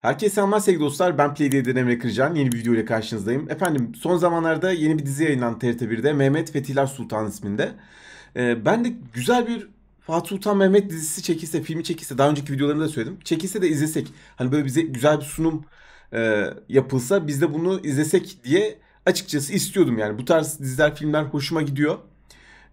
Herkese selamlar sevgili dostlar. Ben PlayD'den Emre Kırcan. Yeni bir video ile karşınızdayım. Efendim son zamanlarda yeni bir dizi yayınlandı TRT1'de. Mehmet Fethiler Sultan isminde. Ee, ben de güzel bir Fatih Sultan Mehmet dizisi çekilse, filmi çekilse, daha önceki videolarımda söyledim. Çekilse de izlesek, hani böyle bize güzel bir sunum e, yapılsa biz de bunu izlesek diye açıkçası istiyordum yani. Bu tarz diziler, filmler hoşuma gidiyor.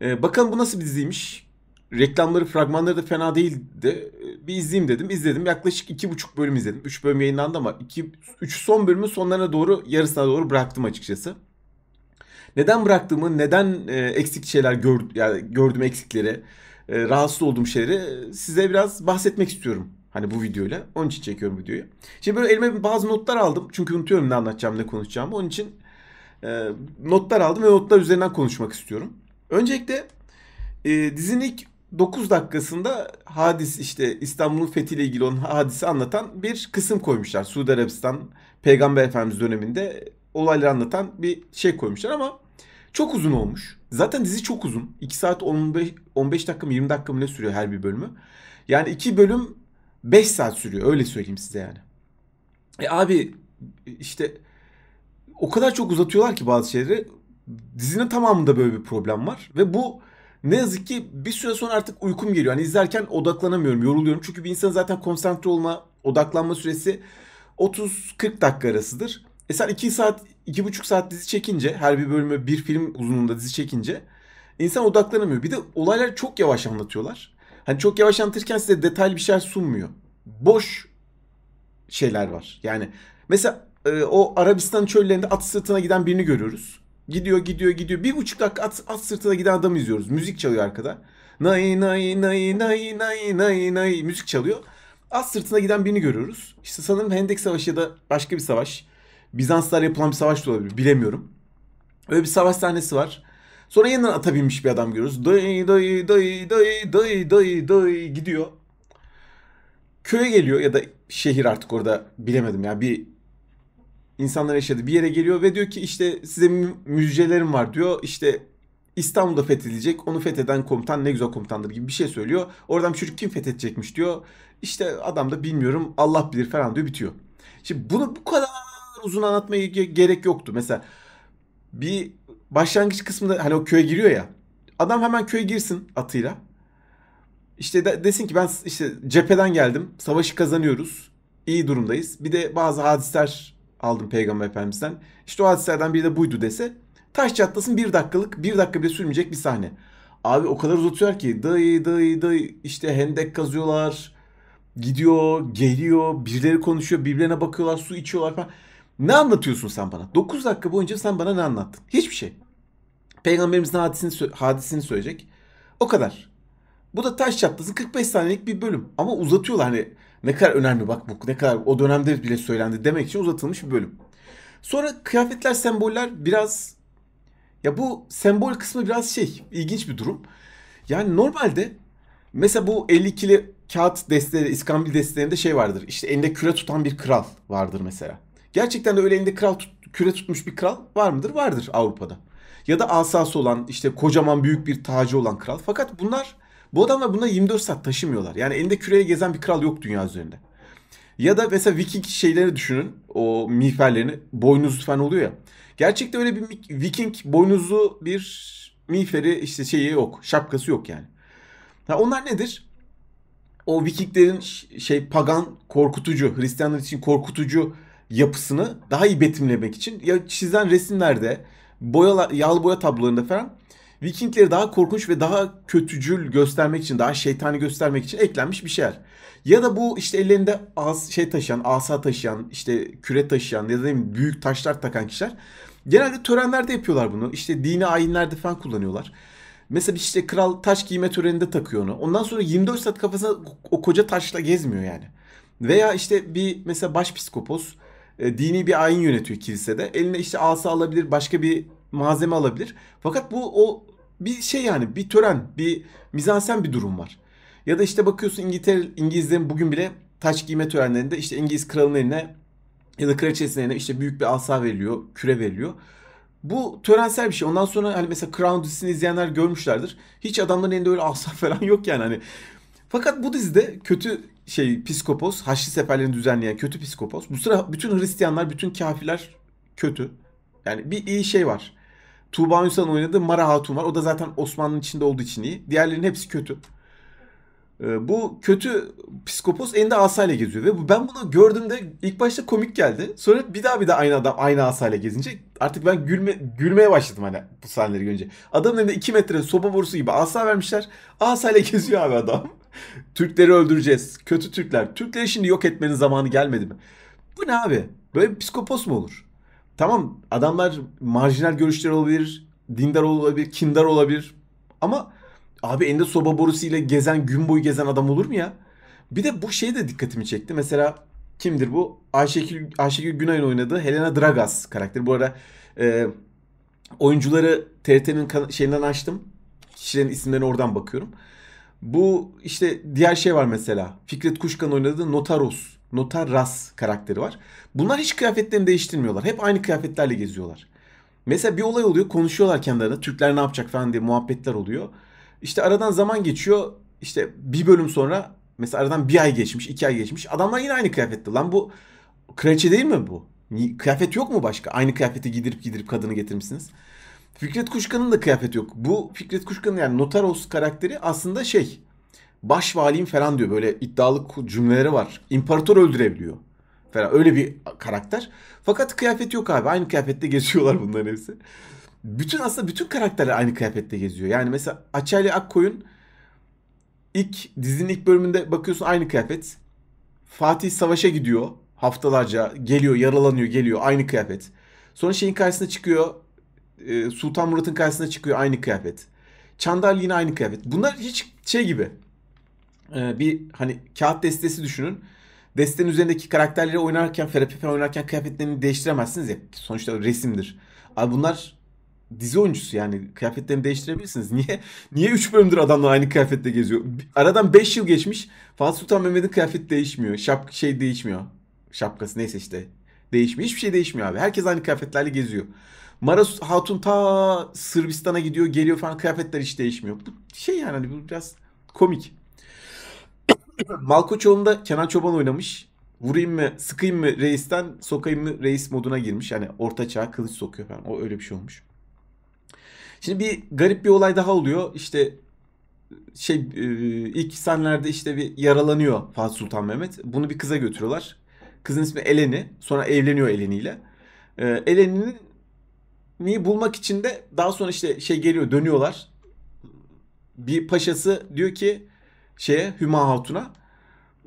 Ee, bakalım bu nasıl bir diziymiş reklamları fragmanları da fena değildi. Ee, bir izleyeyim dedim. İzledim. Yaklaşık iki buçuk bölüm izledim. Üç bölüm yayınlandı ama iki, üç son bölümün sonlarına doğru yarısına doğru bıraktım açıkçası. Neden bıraktığımı, neden e, eksik şeyler gördüm, yani gördüm eksikleri, e, rahatsız olduğum şeyleri e, size biraz bahsetmek istiyorum. Hani bu videoyla. Onun için çekiyorum videoyu. Şimdi böyle elime bazı notlar aldım. Çünkü unutuyorum ne anlatacağım, ne konuşacağım. Onun için e, notlar aldım ve notlar üzerinden konuşmak istiyorum. Öncelikle e, dizinin ilk 9 dakikasında hadis işte İstanbul'un fethiyle ilgili onun hadisi anlatan bir kısım koymuşlar. Suudi Arabistan Peygamber Efendimiz döneminde olayları anlatan bir şey koymuşlar ama çok uzun olmuş. Zaten dizi çok uzun. 2 saat 15, 15 dakika mı 20 dakika mı ne sürüyor her bir bölümü. Yani 2 bölüm 5 saat sürüyor öyle söyleyeyim size yani. E abi işte o kadar çok uzatıyorlar ki bazı şeyleri. Dizinin tamamında böyle bir problem var ve bu ne yazık ki bir süre sonra artık uykum geliyor. Hani izlerken odaklanamıyorum, yoruluyorum. Çünkü bir insan zaten konsantre olma, odaklanma süresi 30-40 dakika arasıdır. E sen 2 saat, 2,5 saat dizi çekince, her bir bölümü bir film uzunluğunda dizi çekince insan odaklanamıyor. Bir de olaylar çok yavaş anlatıyorlar. Hani çok yavaş anlatırken size detaylı bir şeyler sunmuyor. Boş şeyler var. Yani mesela e, o Arabistan çöllerinde at sırtına giden birini görüyoruz. Gidiyor gidiyor gidiyor. Bir buçuk dakika at, at sırtına giden adamı izliyoruz. Müzik çalıyor arkada. Nay nay nay nay nay nay nay müzik çalıyor. At sırtına giden birini görüyoruz. İşte sanırım Hendek Savaşı ya da başka bir savaş. Bizanslar yapılan bir savaş da olabilir bilemiyorum. Öyle bir savaş sahnesi var. Sonra yeniden ata binmiş bir adam görüyoruz. Doy, doy, doy, doy, doy, doy, doy. gidiyor. Köye geliyor ya da şehir artık orada bilemedim ya bir insanlar yaşadı. Bir yere geliyor ve diyor ki işte size müjdelerim var diyor. İşte İstanbul'da fethedilecek. Onu fetheden komutan ne güzel komutandır gibi bir şey söylüyor. Oradan bir çocuk kim fethedecekmiş diyor. İşte adam da bilmiyorum Allah bilir falan diyor bitiyor. Şimdi bunu bu kadar uzun anlatmaya gerek yoktu. Mesela bir başlangıç kısmında hani o köye giriyor ya. Adam hemen köye girsin atıyla. İşte de, desin ki ben işte cepheden geldim. Savaşı kazanıyoruz. İyi durumdayız. Bir de bazı hadisler aldım Peygamber Efendimiz'den. İşte o hadislerden biri de buydu dese taş çatlasın bir dakikalık bir dakika bile sürmeyecek bir sahne. Abi o kadar uzatıyor ki dayı dayı dayı işte hendek kazıyorlar. Gidiyor, geliyor, birileri konuşuyor, birbirlerine bakıyorlar, su içiyorlar falan. Ne anlatıyorsun sen bana? 9 dakika boyunca sen bana ne anlattın? Hiçbir şey. Peygamberimizin hadisini, hadisini söyleyecek. O kadar. Bu da taş çatlasın 45 saniyelik bir bölüm. Ama uzatıyorlar hani ne kadar önemli bak bu ne kadar o dönemde bile söylendi demek için uzatılmış bir bölüm. Sonra kıyafetler, semboller biraz ya bu sembol kısmı biraz şey ilginç bir durum. Yani normalde mesela bu 52'li kağıt desteleri, iskambil destelerinde şey vardır. İşte elinde küre tutan bir kral vardır mesela. Gerçekten de öyle elinde kral tut, küre tutmuş bir kral var mıdır? Vardır Avrupa'da. Ya da asası olan işte kocaman büyük bir tacı olan kral. Fakat bunlar bu adamlar buna 24 saat taşımıyorlar. Yani elinde küreyle gezen bir kral yok dünya üzerinde. Ya da mesela Viking şeyleri düşünün. O miğferlerini. boynuzlu falan oluyor ya. Gerçekte öyle bir Viking boynuzlu bir miğferi işte şeyi yok. Şapkası yok yani. Ha onlar nedir? O Vikinglerin şey pagan korkutucu, Hristiyanlar için korkutucu yapısını daha iyi betimlemek için ya çizilen resimlerde, boyalar, yağlı boya tablolarında falan Vikingleri daha korkunç ve daha kötücül göstermek için, daha şeytani göstermek için eklenmiş bir şeyler. Ya da bu işte ellerinde az şey taşıyan, asa taşıyan, işte küre taşıyan ya da ne büyük taşlar takan kişiler genelde törenlerde yapıyorlar bunu. İşte dini ayinlerde falan kullanıyorlar. Mesela işte kral taş giyme töreninde takıyor onu. Ondan sonra 24 saat kafasına o koca taşla gezmiyor yani. Veya işte bir mesela başpiskopos e, dini bir ayin yönetiyor kilisede. Eline işte asa alabilir, başka bir malzeme alabilir. Fakat bu o bir şey yani bir tören, bir mizansen bir durum var. Ya da işte bakıyorsun İngiltere, İngilizlerin bugün bile taç giyme törenlerinde işte İngiliz kralının eline ya da kraliçesinin eline işte büyük bir asa veriliyor, küre veriliyor. Bu törensel bir şey. Ondan sonra hani mesela Crown dizisini izleyenler görmüşlerdir. Hiç adamların elinde öyle asa falan yok yani hani. Fakat bu dizide kötü şey psikopos, Haçlı seferlerini düzenleyen kötü psikopos. Bu sıra bütün Hristiyanlar, bütün kafirler kötü. Yani bir iyi şey var. Tuğba Ünsal'ın oynadığı Mara Hatun var. O da zaten Osmanlı'nın içinde olduğu için iyi. Diğerlerinin hepsi kötü. Ee, bu kötü psikopos elinde asayla geziyor. Ve ben bunu gördüğümde ilk başta komik geldi. Sonra bir daha bir daha aynı adam aynı asayla gezince artık ben gülme, gülmeye başladım hani bu sahneleri görünce. Adamın elinde 2 metre soba borusu gibi asa vermişler. Asayla geziyor abi adam. Türkleri öldüreceğiz. Kötü Türkler. Türkleri şimdi yok etmenin zamanı gelmedi mi? Bu ne abi? Böyle bir psikopos mu olur? tamam adamlar marjinal görüşler olabilir, dindar olabilir, kindar olabilir. Ama abi elinde soba borusuyla gezen, gün boyu gezen adam olur mu ya? Bir de bu şey de dikkatimi çekti. Mesela kimdir bu? Ayşegül, Ayşegül Günay'ın oynadığı Helena Dragas karakteri. Bu arada e, oyuncuları TRT'nin şeyinden açtım. Kişilerin isimlerini oradan bakıyorum. Bu işte diğer şey var mesela. Fikret Kuşkan oynadığı Notaros Nota Ras karakteri var. Bunlar hiç kıyafetlerini değiştirmiyorlar. Hep aynı kıyafetlerle geziyorlar. Mesela bir olay oluyor konuşuyorlar kendilerine Türkler ne yapacak falan diye muhabbetler oluyor. İşte aradan zaman geçiyor. İşte bir bölüm sonra mesela aradan bir ay geçmiş, iki ay geçmiş. Adamlar yine aynı kıyafette. Lan bu kraliçe değil mi bu? Kıyafet yok mu başka? Aynı kıyafeti giydirip giydirip kadını getirmişsiniz. Fikret Kuşkan'ın da kıyafeti yok. Bu Fikret Kuşkan'ın yani Notaros karakteri aslında şey başvalim falan diyor. Böyle iddialı cümleleri var. İmparator öldürebiliyor falan. Öyle bir karakter. Fakat kıyafeti yok abi. Aynı kıyafette geziyorlar bunların hepsi. Bütün aslında bütün karakterler aynı kıyafette geziyor. Yani mesela Açali Akkoyun ilk dizinin ilk bölümünde bakıyorsun aynı kıyafet. Fatih savaşa gidiyor haftalarca geliyor yaralanıyor geliyor aynı kıyafet. Sonra şeyin karşısına çıkıyor e, Sultan Murat'ın karşısına çıkıyor aynı kıyafet. Çandar yine aynı kıyafet. Bunlar hiç şey gibi e, bir hani kağıt destesi düşünün. Destenin üzerindeki karakterleri oynarken, Ferapip'e oynarken kıyafetlerini değiştiremezsiniz ya. Sonuçta resimdir. Abi bunlar dizi oyuncusu yani kıyafetlerini değiştirebilirsiniz. Niye niye 3 bölümdür adamla aynı kıyafette geziyor? Aradan 5 yıl geçmiş. Fatih Sultan Mehmet'in kıyafeti değişmiyor. Şap şey değişmiyor. Şapkası neyse işte değişmiyor. Hiçbir şey değişmiyor abi. Herkes aynı kıyafetlerle geziyor. Mara Hatun ta Sırbistan'a gidiyor, geliyor falan kıyafetler hiç değişmiyor. Bu şey yani hani bu biraz komik. Malkoçoğlu'nda Kenan Çoban oynamış. Vurayım mı, sıkayım mı reisten, sokayım mı reis moduna girmiş. Yani orta çağ kılıç sokuyor falan. O öyle bir şey olmuş. Şimdi bir garip bir olay daha oluyor. İşte şey e, ilk senelerde işte bir yaralanıyor Fatih Sultan Mehmet. Bunu bir kıza götürüyorlar. Kızın ismi Eleni. Sonra evleniyor Eleni ile. E, Eleni'yi bulmak için de daha sonra işte şey geliyor dönüyorlar. Bir paşası diyor ki şeye Hüma Hatun'a.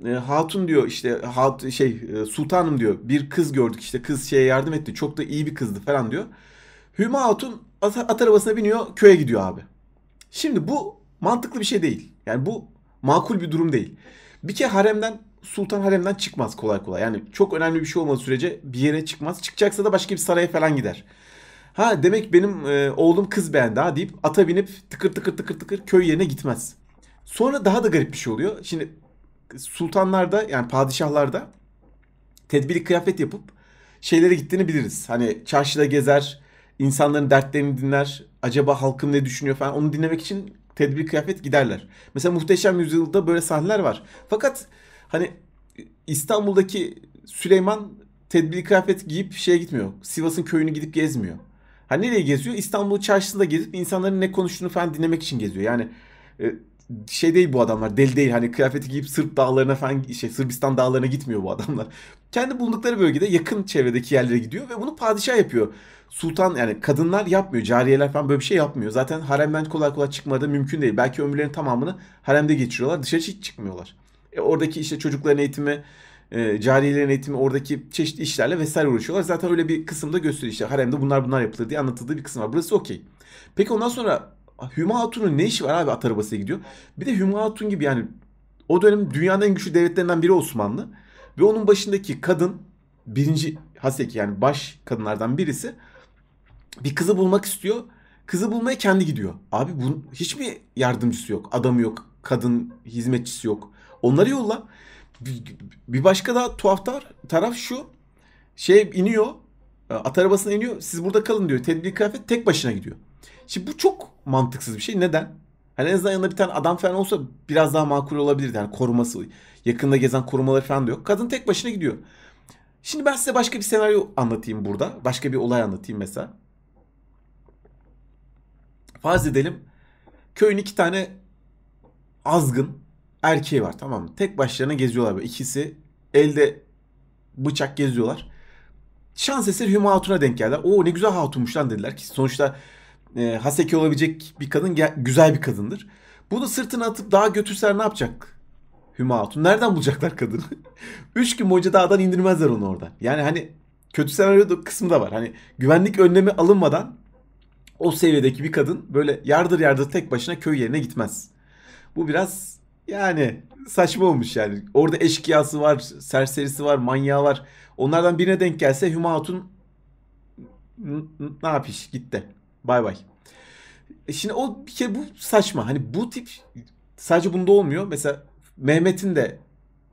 E, Hatun diyor işte hat, şey e, sultanım diyor bir kız gördük işte kız şeye yardım etti çok da iyi bir kızdı falan diyor. Hüma Hatun at, at arabasına biniyor köye gidiyor abi. Şimdi bu mantıklı bir şey değil. Yani bu makul bir durum değil. Bir kere haremden sultan haremden çıkmaz kolay kolay. Yani çok önemli bir şey olmadığı sürece bir yere çıkmaz. Çıkacaksa da başka bir saraya falan gider. Ha demek benim e, oğlum kız beğendi ha deyip ata binip tıkır tıkır tıkır tıkır köy yerine gitmez. Sonra daha da garip bir şey oluyor. Şimdi sultanlarda yani padişahlarda tedbirli kıyafet yapıp şeylere gittiğini biliriz. Hani çarşıda gezer, insanların dertlerini dinler. Acaba halkım ne düşünüyor falan. Onu dinlemek için tedbirli kıyafet giderler. Mesela Muhteşem Yüzyıl'da böyle sahneler var. Fakat hani İstanbul'daki Süleyman tedbirli kıyafet giyip şeye gitmiyor. Sivas'ın köyünü gidip gezmiyor. Hani nereye geziyor? İstanbul çarşısında gezip insanların ne konuştuğunu falan dinlemek için geziyor. Yani e, şey değil bu adamlar. Deli değil. Hani kıyafeti giyip Sırp dağlarına falan şey Sırbistan dağlarına gitmiyor bu adamlar. Kendi bulundukları bölgede yakın çevredeki yerlere gidiyor ve bunu padişah yapıyor. Sultan yani kadınlar yapmıyor. Cariyeler falan böyle bir şey yapmıyor. Zaten haremden kolay kolay çıkmadı mümkün değil. Belki ömürlerinin tamamını haremde geçiriyorlar. Dışarı hiç çıkmıyorlar. E, oradaki işte çocukların eğitimi, e, cariyelerin eğitimi, oradaki çeşitli işlerle vesaire uğraşıyorlar. Zaten öyle bir kısımda gösteriyor işte haremde bunlar bunlar yapılır diye anlatıldığı bir kısım var. Burası okey. Peki ondan sonra Hüma Hatun'un ne işi var abi at arabasıyla gidiyor. Bir de Hüma Hatun gibi yani o dönem dünyanın en güçlü devletlerinden biri Osmanlı. Ve onun başındaki kadın birinci Haseki yani baş kadınlardan birisi bir kızı bulmak istiyor. Kızı bulmaya kendi gidiyor. Abi bunun hiç mi yardımcısı yok? Adamı yok. Kadın hizmetçisi yok. Onları yolla. Bir başka da tuhaf taraf şu. Şey iniyor. E, at arabasına iniyor. Siz burada kalın diyor. Tedbir kıyafet tek başına gidiyor. Şimdi bu çok mantıksız bir şey. Neden? Hani en azından yanında bir tane adam falan olsa biraz daha makul olabilirdi. Yani koruması, yakında gezen korumaları falan da yok. Kadın tek başına gidiyor. Şimdi ben size başka bir senaryo anlatayım burada. Başka bir olay anlatayım mesela. Farz edelim köyün iki tane azgın erkeği var tamam mı? Tek başlarına geziyorlar böyle. İkisi elde bıçak geziyorlar. Şans eseri Hüma Hatun'a denk geldiler. Oo ne güzel hatunmuş lan dediler ki sonuçta e, haseki olabilecek bir kadın güzel bir kadındır. Bunu sırtına atıp dağa götürseler ne yapacak? Hüma Hatun. Nereden bulacaklar kadını? Üç gün boyunca dağdan indirmezler onu orada. Yani hani kötü senaryo kısmı da var. Hani güvenlik önlemi alınmadan o seviyedeki bir kadın böyle yardır yardır tek başına köy yerine gitmez. Bu biraz yani saçma olmuş yani. Orada eşkıyası var, serserisi var, manyağı var. Onlardan birine denk gelse Hüma Hatun ne yapış gitti. Bay bay. E şimdi o bir kere bu saçma. Hani bu tip sadece bunda olmuyor. Mesela Mehmet'in de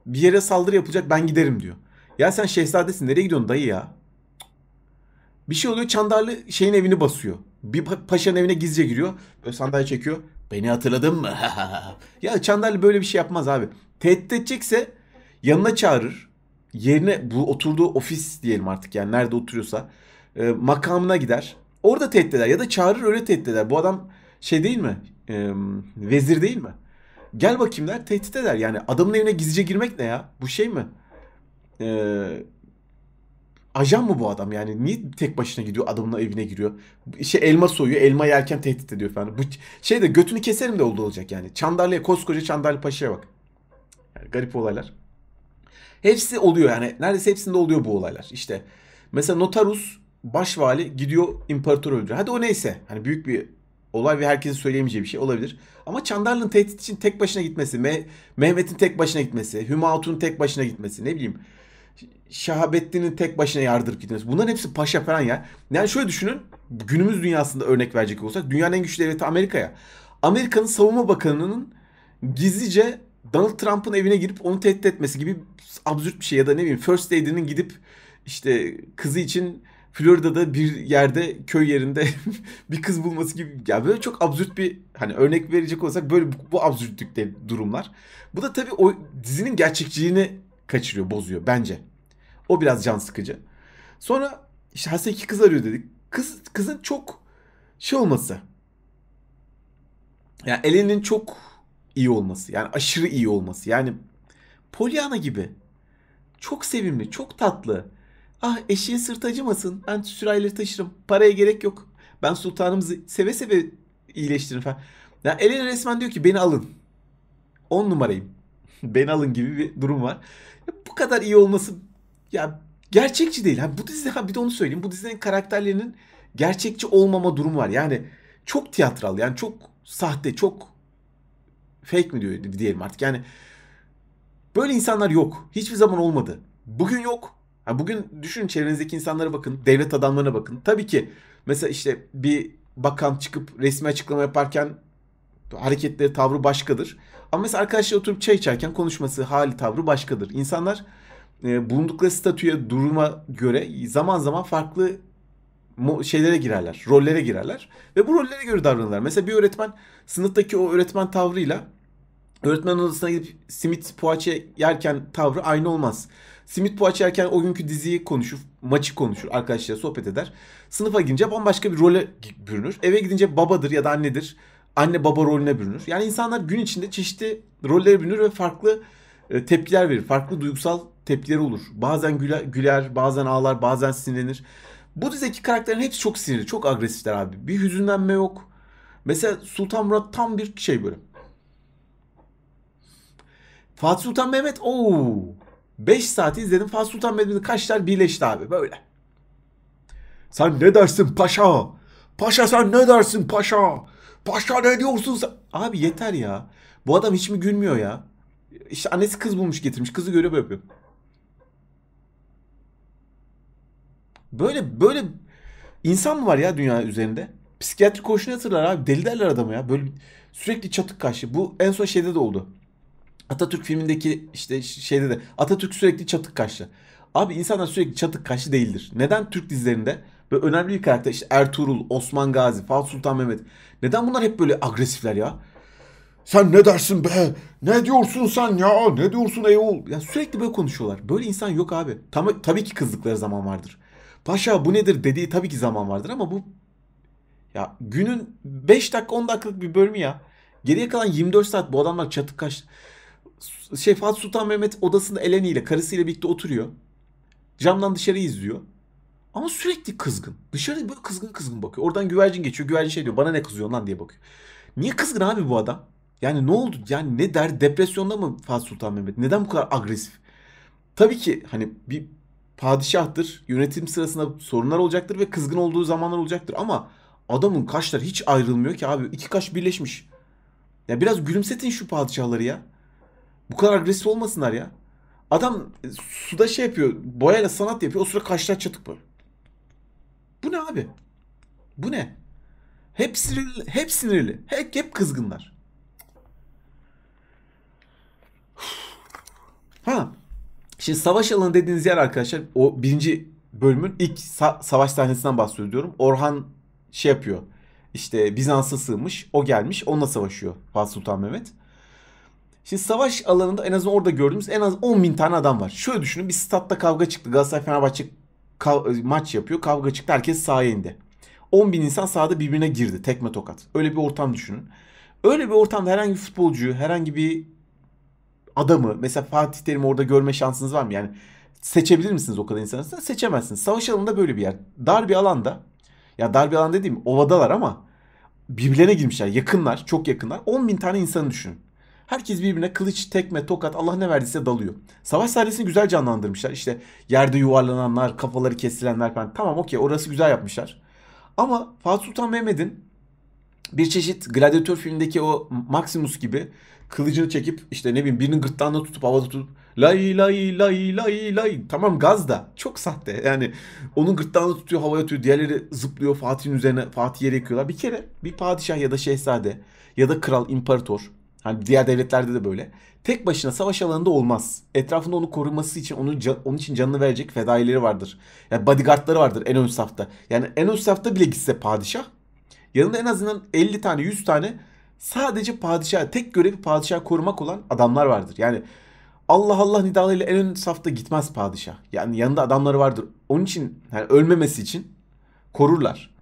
bir yere saldırı yapılacak ben giderim diyor. Ya sen şehzadesin nereye gidiyorsun dayı ya? Bir şey oluyor Çandarlı şeyin evini basıyor. Bir paşanın evine gizlice giriyor. Böyle sandalye çekiyor. Beni hatırladın mı? ya Çandarlı böyle bir şey yapmaz abi. Tehdit edecekse yanına çağırır. Yerine bu oturduğu ofis diyelim artık yani nerede oturuyorsa. E, makamına gider. Orada tehdit eder ya da çağırır öyle tehdit eder. Bu adam şey değil mi? E, vezir değil mi? Gel bakayım der tehdit eder. Yani adamın evine gizlice girmek ne ya? Bu şey mi? Eee ajan mı bu adam yani niye tek başına gidiyor adamın evine giriyor şey elma soyuyor elma yerken tehdit ediyor falan bu şey de götünü keserim de oldu olacak yani Çandarlı'ya koskoca Çandarlı Paşa'ya bak yani garip olaylar hepsi oluyor yani neredeyse hepsinde oluyor bu olaylar işte mesela Notarus başvali gidiyor imparator öldürüyor. Hadi o neyse. Hani büyük bir olay ve herkesin söyleyemeyeceği bir şey olabilir. Ama Çandarlı'nın tehdit için tek başına gitmesi, Me Mehmet'in tek başına gitmesi, Hüma tek başına gitmesi ne bileyim. Şahabettin'in tek başına yardırıp gitmesi. Bunların hepsi paşa falan ya. Yani şöyle düşünün. Günümüz dünyasında örnek verecek olsak. Dünyanın en güçlü devleti Amerika'ya. Amerika'nın savunma bakanının gizlice Donald Trump'ın evine girip onu tehdit etmesi gibi absürt bir şey. Ya da ne bileyim First Lady'nin gidip işte kızı için Florida'da bir yerde köy yerinde bir kız bulması gibi ya yani böyle çok absürt bir hani örnek verecek olsak böyle bu, bu absürtlükte durumlar. Bu da tabii o dizinin gerçekçiliğini kaçırıyor, bozuyor bence. O biraz can sıkıcı. Sonra işte Haseki kız arıyor dedik. Kız kızın çok şey olması. Yani elinin çok iyi olması. Yani aşırı iyi olması. Yani Pollyanna gibi. Çok sevimli, çok tatlı. Ah eşeğe sırt acımasın. Ben sürahileri taşırım. Paraya gerek yok. Ben sultanımızı seve seve iyileştiririm falan. Yani Elena resmen diyor ki beni alın. On numarayım. beni alın gibi bir durum var. Ya, bu kadar iyi olması ya gerçekçi değil. Yani bu dizide ha bir de onu söyleyeyim. Bu dizinin karakterlerinin gerçekçi olmama durumu var. Yani çok tiyatral yani çok sahte çok fake mi diyor diyelim artık. Yani böyle insanlar yok. Hiçbir zaman olmadı. Bugün yok. Yani bugün düşünün çevrenizdeki insanlara bakın, devlet adamlarına bakın. Tabii ki mesela işte bir bakan çıkıp resmi açıklama yaparken hareketleri, tavrı başkadır. Ama mesela arkadaşlar oturup çay içerken konuşması, hali, tavrı başkadır. İnsanlar e, bulundukları statüye, duruma göre zaman zaman farklı şeylere girerler, rollere girerler ve bu rollere göre davranırlar. Mesela bir öğretmen sınıftaki o öğretmen tavrıyla Öğretmen odasına gidip simit poğaça yerken tavrı aynı olmaz. Simit poğaça yerken o günkü diziyi konuşur, maçı konuşur, arkadaşlarıyla sohbet eder. Sınıfa girince bambaşka bir role bürünür. Eve gidince babadır ya da annedir. Anne baba rolüne bürünür. Yani insanlar gün içinde çeşitli rollere bürünür ve farklı e, tepkiler verir. Farklı duygusal tepkileri olur. Bazen güler, güler bazen ağlar, bazen sinirlenir. Bu dizideki karakterlerin hepsi çok sinirli, çok agresifler abi. Bir hüzünlenme yok. Mesela Sultan Murat tam bir şey böyle. Fatih Sultan Mehmet o 5 saati izledim. Fatih Sultan Mehmet'in kaşlar birleşti abi böyle. Sen ne dersin paşa? Paşa sen ne dersin paşa? Paşa ne diyorsun sen? Abi yeter ya. Bu adam hiç mi gülmüyor ya? İşte annesi kız bulmuş getirmiş. Kızı böyle yapıyor. Böyle böyle insan mı var ya dünya üzerinde? Psikiyatri koşuna yatırlar abi. Deli derler adamı ya. Böyle sürekli çatık kaşı. Bu en son şeyde de oldu. Atatürk filmindeki işte şeyde de Atatürk sürekli çatık kaşlı. Abi insanlar sürekli çatık kaşlı değildir. Neden Türk dizilerinde böyle önemli bir karakter işte Ertuğrul, Osman Gazi, Fatih Sultan Mehmet. Neden bunlar hep böyle agresifler ya? Sen ne dersin be? Ne diyorsun sen ya? Ne diyorsun ey oğul? Ya sürekli böyle konuşuyorlar. Böyle insan yok abi. Tam, tabii ki kızdıkları zaman vardır. Paşa bu nedir dediği tabii ki zaman vardır ama bu ya günün 5 dakika 10 dakikalık bir bölümü ya. Geriye kalan 24 saat bu adamlar çatık kaşlı. Şefaat Sultan Mehmet odasında Eleni ile karısıyla birlikte oturuyor. Camdan dışarı izliyor. Ama sürekli kızgın. Dışarı böyle kızgın kızgın bakıyor. Oradan güvercin geçiyor. Güvercin şey diyor. Bana ne kızıyor lan diye bakıyor. Niye kızgın abi bu adam? Yani ne oldu? Yani ne der? Depresyonda mı Fatih Sultan Mehmet? Neden bu kadar agresif? Tabii ki hani bir padişahtır. Yönetim sırasında sorunlar olacaktır ve kızgın olduğu zamanlar olacaktır. Ama adamın kaşlar hiç ayrılmıyor ki abi. iki kaş birleşmiş. Ya biraz gülümsetin şu padişahları ya. Bu kadar agresif olmasınlar ya. Adam suda şey yapıyor. Boyayla sanat yapıyor. O sıra kaşlar çatık böyle. Bu ne abi? Bu ne? Hep sinirli. Hep sinirli. Hep, hep kızgınlar. Ha. Şimdi savaş alanı dediğiniz yer arkadaşlar o birinci bölümün ilk sa- savaş sahnesinden bahsediyorum. Orhan şey yapıyor. İşte Bizans'a sığmış. O gelmiş. Onunla savaşıyor Fatih Sultan Mehmet. Şimdi savaş alanında en azından orada gördüğümüz en az 10 bin tane adam var. Şöyle düşünün bir statta kavga çıktı. Galatasaray Fenerbahçe kav- e, maç yapıyor. Kavga çıktı. Herkes sahaya indi. 10 bin insan sahada birbirine girdi. Tekme tokat. Öyle bir ortam düşünün. Öyle bir ortamda herhangi bir futbolcuyu, herhangi bir adamı mesela Fatih Terim orada görme şansınız var mı? Yani seçebilir misiniz o kadar insanı? Seçemezsiniz. Savaş alanında böyle bir yer. Dar bir alanda ya dar bir alan dediğim ovadalar ama birbirlerine girmişler. Yakınlar. Çok yakınlar. 10 bin tane insanı düşünün. Herkes birbirine kılıç, tekme, tokat Allah ne verdiyse dalıyor. Savaş sahnesini güzel canlandırmışlar. İşte yerde yuvarlananlar, kafaları kesilenler falan. Tamam okey orası güzel yapmışlar. Ama Fatih Sultan Mehmet'in bir çeşit gladyatör filmindeki o Maximus gibi kılıcını çekip işte ne bileyim birinin gırtlağına tutup havada tutup lay lay lay lay lay tamam gaz da çok sahte yani onun gırtlağını tutuyor havaya tutuyor diğerleri zıplıyor Fatih'in üzerine Fatih yere yıkıyorlar bir kere bir padişah ya da şehzade ya da kral imparator Hani diğer devletlerde de böyle. Tek başına savaş alanında olmaz. Etrafında onu koruması için onun onun için canını verecek fedaileri vardır. Yani bodyguardları vardır en ön safta. Yani en ön safta bile gitse padişah yanında en azından 50 tane 100 tane sadece padişah tek görevi padişah korumak olan adamlar vardır. Yani Allah Allah nidalarıyla en ön safta gitmez padişah. Yani yanında adamları vardır. Onun için yani ölmemesi için korurlar.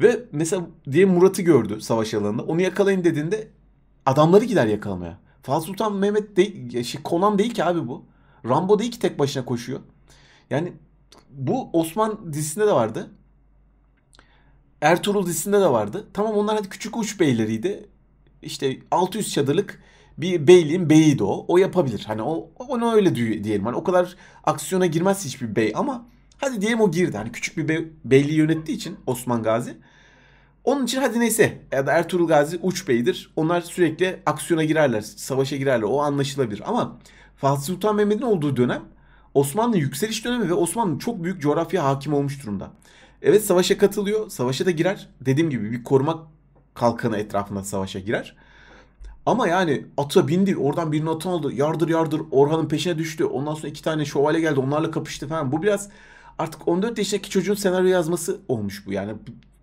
Ve mesela diye Murat'ı gördü savaş alanında. Onu yakalayın dediğinde Adamları gider yakalamaya. Fatih Sultan Mehmet değil, şey, konan değil ki abi bu. Rambo değil ki tek başına koşuyor. Yani bu Osman dizisinde de vardı. Ertuğrul dizisinde de vardı. Tamam onlar hadi küçük uç beyleriydi. İşte 600 çadırlık bir beyliğin beyiydi o. O yapabilir. Hani o onu öyle diyelim. Hani o kadar aksiyona girmez hiçbir bey ama hadi diyelim o girdi. Hani küçük bir be, beyliği yönettiği için Osman Gazi onun için hadi neyse ya da Ertuğrul Gazi uç beydir. Onlar sürekli aksiyona girerler, savaşa girerler. O anlaşılabilir ama Fatih Sultan Mehmet'in olduğu dönem Osmanlı yükseliş dönemi ve Osmanlı çok büyük coğrafya hakim olmuş durumda. Evet savaşa katılıyor. Savaşa da girer. Dediğim gibi bir koruma kalkanı etrafında savaşa girer. Ama yani ata bindi. Oradan birini atan aldı. Yardır yardır. Orhan'ın peşine düştü. Ondan sonra iki tane şövalye geldi. Onlarla kapıştı falan. Bu biraz artık 14 yaşındaki çocuğun senaryo yazması olmuş bu. Yani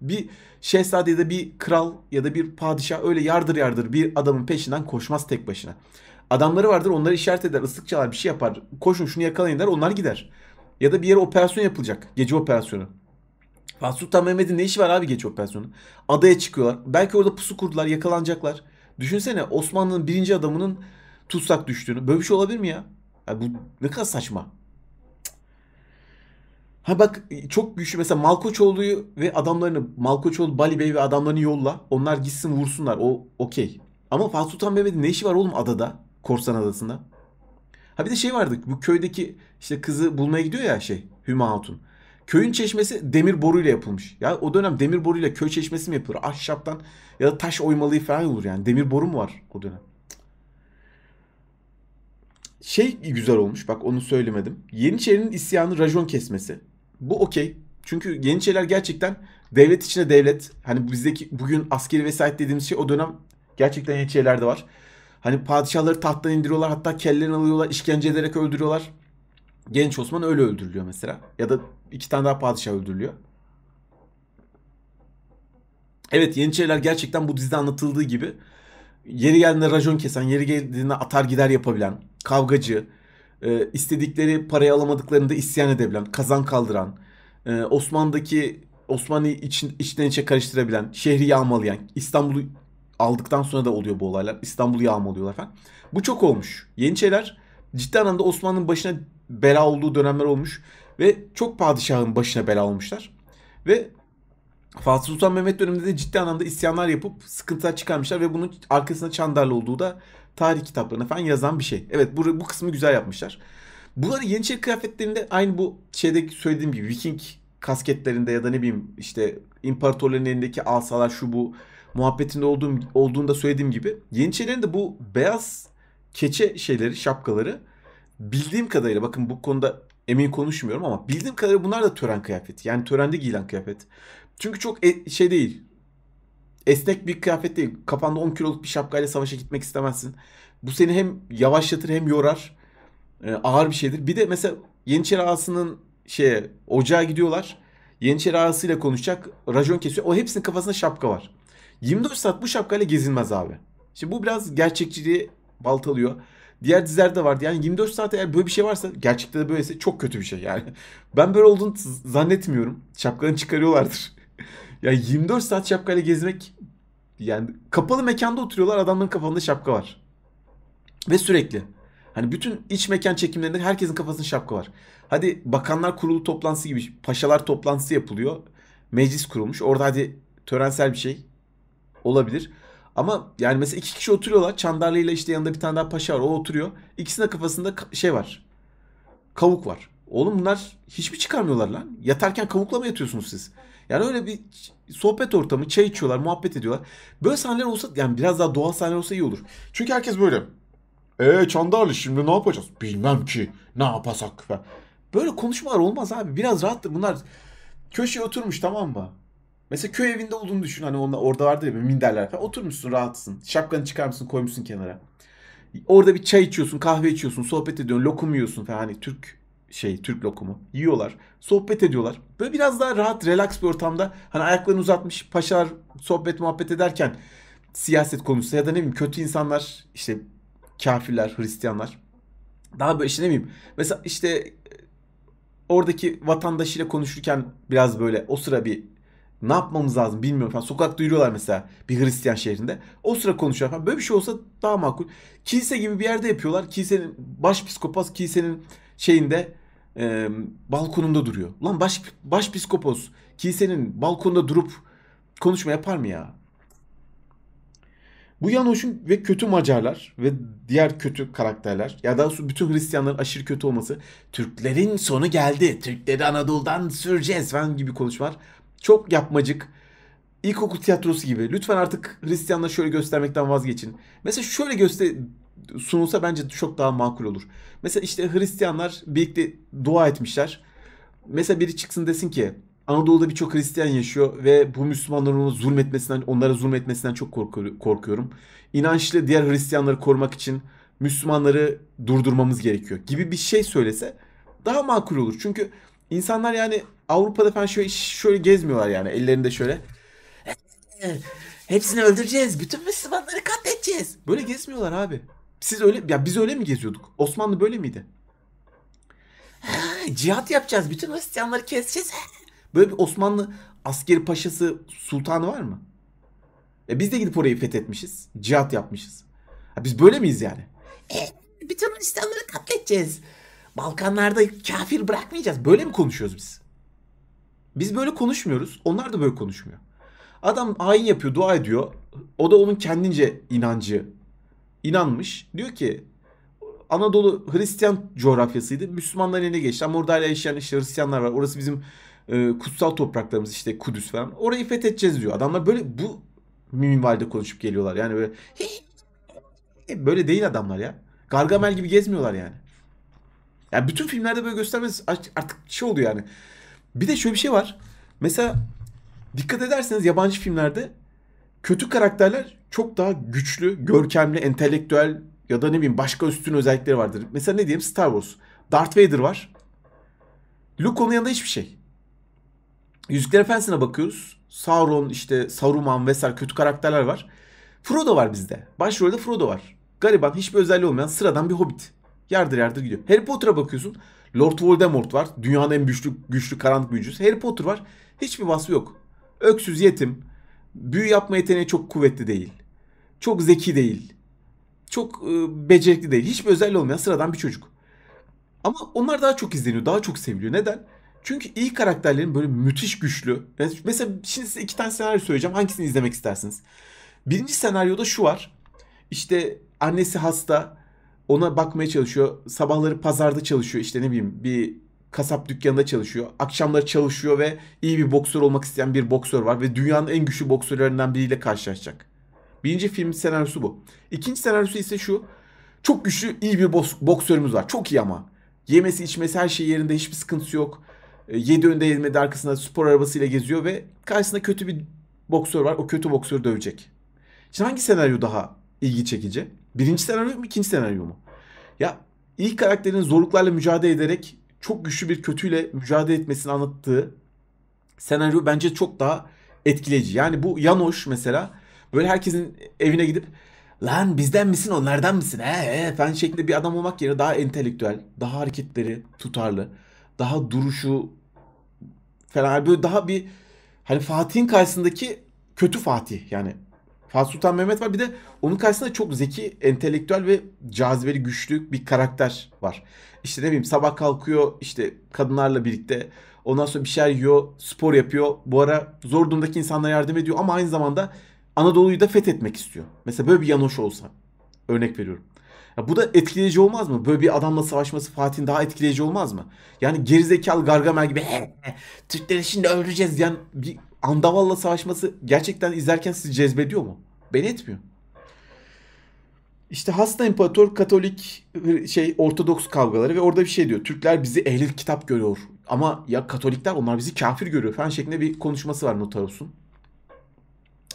bir şehzade ya da bir kral ya da bir padişah öyle yardır yardır bir adamın peşinden koşmaz tek başına. Adamları vardır onları işaret eder, ıslık çalar, bir şey yapar. Koşun şunu yakalayın der onlar gider. Ya da bir yere operasyon yapılacak. Gece operasyonu. Fatih Sultan Mehmet'in ne işi var abi gece operasyonu? Adaya çıkıyorlar. Belki orada pusu kurdular, yakalanacaklar. Düşünsene Osmanlı'nın birinci adamının tutsak düştüğünü. Böyle bir şey olabilir mi ya? Yani bu ne kadar saçma. Ha bak çok güçlü mesela Malkoçoğlu'yu ve adamlarını Malkoçoğlu, Bali Bey ve adamlarını yolla. Onlar gitsin vursunlar. O okey. Ama Fatih Sultan Mehmet'in ne işi var oğlum adada? Korsan adasında. Ha bir de şey vardı. Bu köydeki işte kızı bulmaya gidiyor ya şey Hüma Hatun. Köyün çeşmesi demir boruyla yapılmış. Ya o dönem demir boruyla köy çeşmesi mi yapılır? Ahşaptan ya da taş oymalığı falan olur yani. Demir boru mu var o dönem? Şey güzel olmuş bak onu söylemedim. Yeniçeri'nin isyanı rajon kesmesi. Bu okey. Çünkü şeyler gerçekten devlet içinde devlet. Hani bizdeki bugün askeri vesayet dediğimiz şey o dönem gerçekten şeyler de var. Hani padişahları tahttan indiriyorlar hatta kellerini alıyorlar işkence ederek öldürüyorlar. Genç Osman öyle öldürülüyor mesela. Ya da iki tane daha padişah öldürülüyor. Evet şeyler gerçekten bu dizide anlatıldığı gibi yeri geldiğinde rajon kesen, yeri geldiğinde atar gider yapabilen, kavgacı, e, istedikleri parayı alamadıklarında isyan edebilen, kazan kaldıran, e, Osman'daki Osmanlı için, içten içe karıştırabilen, şehri yağmalayan, İstanbul'u aldıktan sonra da oluyor bu olaylar. İstanbul'u yağmalıyorlar falan. Bu çok olmuş. Yeniçeriler ciddi anlamda Osmanlı'nın başına bela olduğu dönemler olmuş. Ve çok padişahın başına bela olmuşlar. Ve Fatih Sultan Mehmet döneminde de ciddi anlamda isyanlar yapıp sıkıntılar çıkarmışlar. Ve bunun arkasında Çandarlı olduğu da tarih kitaplarına falan yazan bir şey. Evet bu, bu kısmı güzel yapmışlar. Bunları Yeniçeri kıyafetlerinde aynı bu şeyde söylediğim gibi Viking kasketlerinde ya da ne bileyim işte imparatorların elindeki asalar şu bu muhabbetinde olduğum, olduğunda söylediğim gibi Yeniçerilerin de bu beyaz keçe şeyleri şapkaları bildiğim kadarıyla bakın bu konuda emin konuşmuyorum ama bildiğim kadarıyla bunlar da tören kıyafeti. Yani törende giyilen kıyafet. Çünkü çok e- şey değil esnek bir kıyafet değil. Kafanda 10 kiloluk bir şapkayla savaşa gitmek istemezsin. Bu seni hem yavaşlatır hem yorar. E, ağır bir şeydir. Bir de mesela Yeniçeri ağasının şeye ocağa gidiyorlar. Yeniçeri ağasıyla konuşacak. Racon kesiyor. O hepsinin kafasında şapka var. 24 saat bu şapkayla gezinmez abi. Şimdi bu biraz gerçekçiliği baltalıyor. Diğer dizilerde vardı. Yani 24 saat eğer böyle bir şey varsa gerçekte de böyleyse çok kötü bir şey yani. Ben böyle olduğunu zannetmiyorum. Şapkalarını çıkarıyorlardır. yani 24 saat şapkayla gezmek yani kapalı mekanda oturuyorlar adamların kafasında şapka var. Ve sürekli. Hani bütün iç mekan çekimlerinde herkesin kafasında şapka var. Hadi bakanlar kurulu toplantısı gibi paşalar toplantısı yapılıyor. Meclis kurulmuş. Orada hadi törensel bir şey olabilir. Ama yani mesela iki kişi oturuyorlar. Çandarlı ile işte yanında bir tane daha paşa var. O oturuyor. İkisinin kafasında şey var. Kavuk var. Oğlum bunlar hiçbir çıkarmıyorlar lan. Yatarken kavukla mı yatıyorsunuz siz? Yani öyle bir sohbet ortamı, çay içiyorlar, muhabbet ediyorlar. Böyle sahneler olsa yani biraz daha doğal sahneler olsa iyi olur. Çünkü herkes böyle. Eee Çandarlı şimdi ne yapacağız? Bilmem ki ne yapasak. Falan. Böyle konuşmalar olmaz abi. Biraz rahattır. Bunlar köşeye oturmuş tamam mı? Mesela köy evinde olduğunu düşün. Hani onlar, orada vardı ya minderler falan. Oturmuşsun rahatsın. Şapkanı çıkarmışsın koymuşsun kenara. Orada bir çay içiyorsun, kahve içiyorsun, sohbet ediyorsun, lokum yiyorsun falan. Hani Türk şey Türk lokumu. Yiyorlar. Sohbet ediyorlar. Böyle biraz daha rahat, relax bir ortamda hani ayaklarını uzatmış paşalar sohbet muhabbet ederken siyaset konusu ya da ne bileyim kötü insanlar işte kafirler, Hristiyanlar daha böyle işte ne bileyim mesela işte e, oradaki vatandaşıyla konuşurken biraz böyle o sıra bir ne yapmamız lazım bilmiyorum falan. Sokakta yürüyorlar mesela bir Hristiyan şehrinde. O sıra konuşuyorlar falan. Böyle bir şey olsa daha makul. Kilise gibi bir yerde yapıyorlar. Kilisenin baş başpiskopos kilisenin şeyinde e, balkonumda duruyor. Lan baş, baş psikopos kilisenin balkonunda durup konuşma yapar mı ya? Bu Yanoş'un ve kötü Macarlar ve diğer kötü karakterler ya da bütün Hristiyanların aşırı kötü olması Türklerin sonu geldi. Türkleri Anadolu'dan süreceğiz falan gibi konuşmalar. Çok yapmacık. İlkokul tiyatrosu gibi. Lütfen artık Hristiyanları şöyle göstermekten vazgeçin. Mesela şöyle göster sunulsa bence çok daha makul olur. Mesela işte Hristiyanlar birlikte dua etmişler. Mesela biri çıksın desin ki Anadolu'da birçok Hristiyan yaşıyor ve bu Müslümanların ona zulmetmesinden, onlara zulmetmesinden çok korkuyorum. İnançlı diğer Hristiyanları korumak için Müslümanları durdurmamız gerekiyor gibi bir şey söylese daha makul olur. Çünkü insanlar yani Avrupa'da falan şöyle, şöyle gezmiyorlar yani ellerinde şöyle. Eh, eh, hepsini öldüreceğiz. Bütün Müslümanları katledeceğiz. Böyle gezmiyorlar abi. Siz öyle ya biz öyle mi geziyorduk? Osmanlı böyle miydi? Ha, cihat yapacağız. Bütün Hristiyanları keseceğiz. Böyle bir Osmanlı askeri paşası sultanı var mı? E biz de gidip orayı fethetmişiz. Cihat yapmışız. Ha, biz böyle miyiz yani? E, bütün Hristiyanları katledeceğiz. Balkanlarda kafir bırakmayacağız. Böyle mi konuşuyoruz biz? Biz böyle konuşmuyoruz. Onlar da böyle konuşmuyor. Adam ayin yapıyor, dua ediyor. O da onun kendince inancı inanmış. Diyor ki Anadolu Hristiyan coğrafyasıydı. Müslümanların eline geçti. Ama orada hala yaşayan işte Hristiyanlar var. Orası bizim e, kutsal topraklarımız işte Kudüs falan. Orayı fethedeceğiz diyor. Adamlar böyle bu minvalde konuşup geliyorlar. Yani böyle böyle değil adamlar ya. Gargamel gibi gezmiyorlar yani. Yani bütün filmlerde böyle göstermez artık şey oluyor yani. Bir de şöyle bir şey var. Mesela dikkat ederseniz yabancı filmlerde kötü karakterler çok daha güçlü, görkemli, entelektüel ya da ne bileyim başka üstün özellikleri vardır. Mesela ne diyeyim Star Wars. Darth Vader var. Luke onun yanında hiçbir şey. Yüzükler Efendisi'ne bakıyoruz. Sauron, işte Saruman vesaire kötü karakterler var. Frodo var bizde. Başrolde Frodo var. Gariban hiçbir özelliği olmayan sıradan bir hobbit. Yardır yardır gidiyor. Harry Potter'a bakıyorsun. Lord Voldemort var. Dünyanın en güçlü, güçlü karanlık büyücüsü. Harry Potter var. Hiçbir vasfı yok. Öksüz yetim. Büyü yapma yeteneği çok kuvvetli değil. Çok zeki değil. Çok e, becerikli değil. Hiçbir özelliği olmayan sıradan bir çocuk. Ama onlar daha çok izleniyor. Daha çok seviliyor. Neden? Çünkü iyi karakterlerin böyle müthiş güçlü. Mesela şimdi size iki tane senaryo söyleyeceğim. Hangisini izlemek istersiniz? Birinci senaryoda şu var. İşte annesi hasta. Ona bakmaya çalışıyor. Sabahları pazarda çalışıyor. İşte ne bileyim bir kasap dükkanında çalışıyor. Akşamları çalışıyor ve iyi bir boksör olmak isteyen bir boksör var. Ve dünyanın en güçlü boksörlerinden biriyle karşılaşacak. Birinci film senaryosu bu. İkinci senaryosu ise şu. Çok güçlü iyi bir boksörümüz var. Çok iyi ama. Yemesi içmesi her şey yerinde hiçbir sıkıntısı yok. Ee, yedi önde yemedi arkasında spor arabasıyla geziyor ve karşısında kötü bir boksör var. O kötü boksörü dövecek. Şimdi hangi senaryo daha ilgi çekici? Birinci senaryo mu ikinci senaryo mu? Ya ilk karakterin zorluklarla mücadele ederek çok güçlü bir kötüyle mücadele etmesini anlattığı senaryo bence çok daha etkileyici. Yani bu Yanoş mesela Böyle herkesin evine gidip lan bizden misin onlardan mısın he, he falan şeklinde bir adam olmak yerine daha entelektüel, daha hareketleri tutarlı, daha duruşu falan hani böyle daha bir hani Fatih'in karşısındaki kötü Fatih yani Fatih Sultan Mehmet var bir de onun karşısında çok zeki, entelektüel ve cazibeli güçlü bir karakter var. İşte ne bileyim sabah kalkıyor işte kadınlarla birlikte ondan sonra bir şeyler yiyor, spor yapıyor. Bu ara zor durumdaki insanlara yardım ediyor ama aynı zamanda Anadolu'yu da fethetmek istiyor. Mesela böyle bir Yanoş olsa. Örnek veriyorum. Ya bu da etkileyici olmaz mı? Böyle bir adamla savaşması Fatih'in daha etkileyici olmaz mı? Yani gerizekalı Gargamel gibi Türkleri şimdi öleceğiz. diyen yani bir Andaval'la savaşması gerçekten izlerken sizi cezbediyor mu? Beni etmiyor. İşte hasta imparator Katolik şey Ortodoks kavgaları ve orada bir şey diyor. Türkler bizi ehli kitap görüyor. Ama ya Katolikler onlar bizi kafir görüyor falan şeklinde bir konuşması var olsun.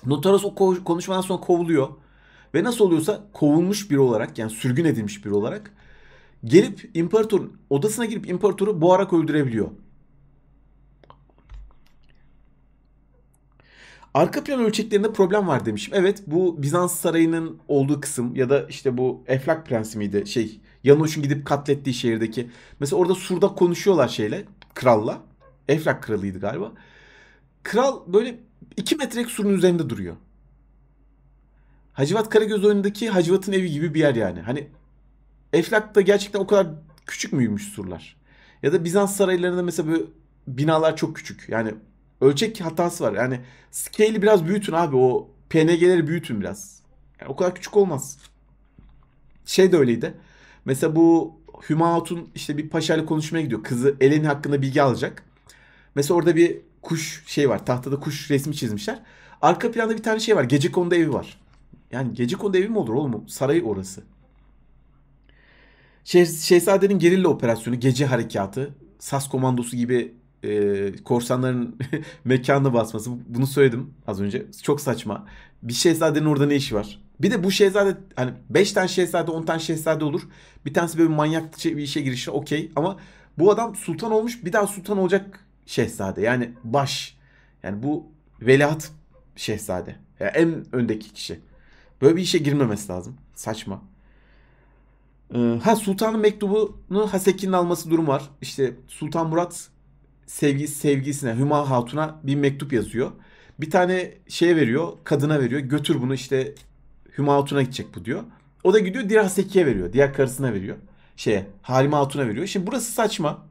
Notaros o konuşmadan sonra kovuluyor. Ve nasıl oluyorsa kovulmuş biri olarak yani sürgün edilmiş biri olarak gelip imparatorun odasına girip imparatoru boğarak öldürebiliyor. Arka plan ölçeklerinde problem var demişim. Evet bu Bizans sarayının olduğu kısım ya da işte bu Eflak Prensi miydi? Şey Yanoş'un gidip katlettiği şehirdeki. Mesela orada surda konuşuyorlar şeyle kralla. Eflak kralıydı galiba. Kral böyle 2 metrelik surun üzerinde duruyor. Hacivat Karagöz oyunundaki Hacivat'ın evi gibi bir yer yani. Hani Eflak'ta gerçekten o kadar küçük müymüş surlar? Ya da Bizans saraylarında mesela böyle binalar çok küçük. Yani ölçek hatası var. Yani scale'i biraz büyütün abi. O PNG'leri büyütün biraz. Yani o kadar küçük olmaz. Şey de öyleydi. Mesela bu Hüma işte bir paşayla konuşmaya gidiyor. Kızı Eleni hakkında bilgi alacak. Mesela orada bir kuş şey var. Tahtada kuş resmi çizmişler. Arka planda bir tane şey var. gece Gecekondu evi var. Yani gece Gecekondu evi mi olur oğlum? Sarayı orası. Şeh Şehzadenin gerilla operasyonu, gece harekatı, SAS komandosu gibi e, korsanların mekanını basması. Bunu söyledim az önce. Çok saçma. Bir şehzadenin orada ne işi var? Bir de bu şehzade hani 5 tane şehzade 10 tane şehzade olur. Bir tanesi böyle manyak şey, bir işe girişir okey ama bu adam sultan olmuş bir daha sultan olacak şehzade yani baş yani bu veliaht şehzade. Yani en öndeki kişi. Böyle bir işe girmemesi lazım. Saçma. Ee, ha Sultan'ın mektubunu Haseki'nin alması durum var. İşte Sultan Murat sevgi sevgisine Hüma Hatun'a bir mektup yazıyor. Bir tane şey veriyor, kadına veriyor. Götür bunu işte Hüma Hatun'a gidecek bu diyor. O da gidiyor diğer Haseki'ye veriyor. Diğer karısına veriyor. Şeye, Halime Hatun'a veriyor. Şimdi burası saçma.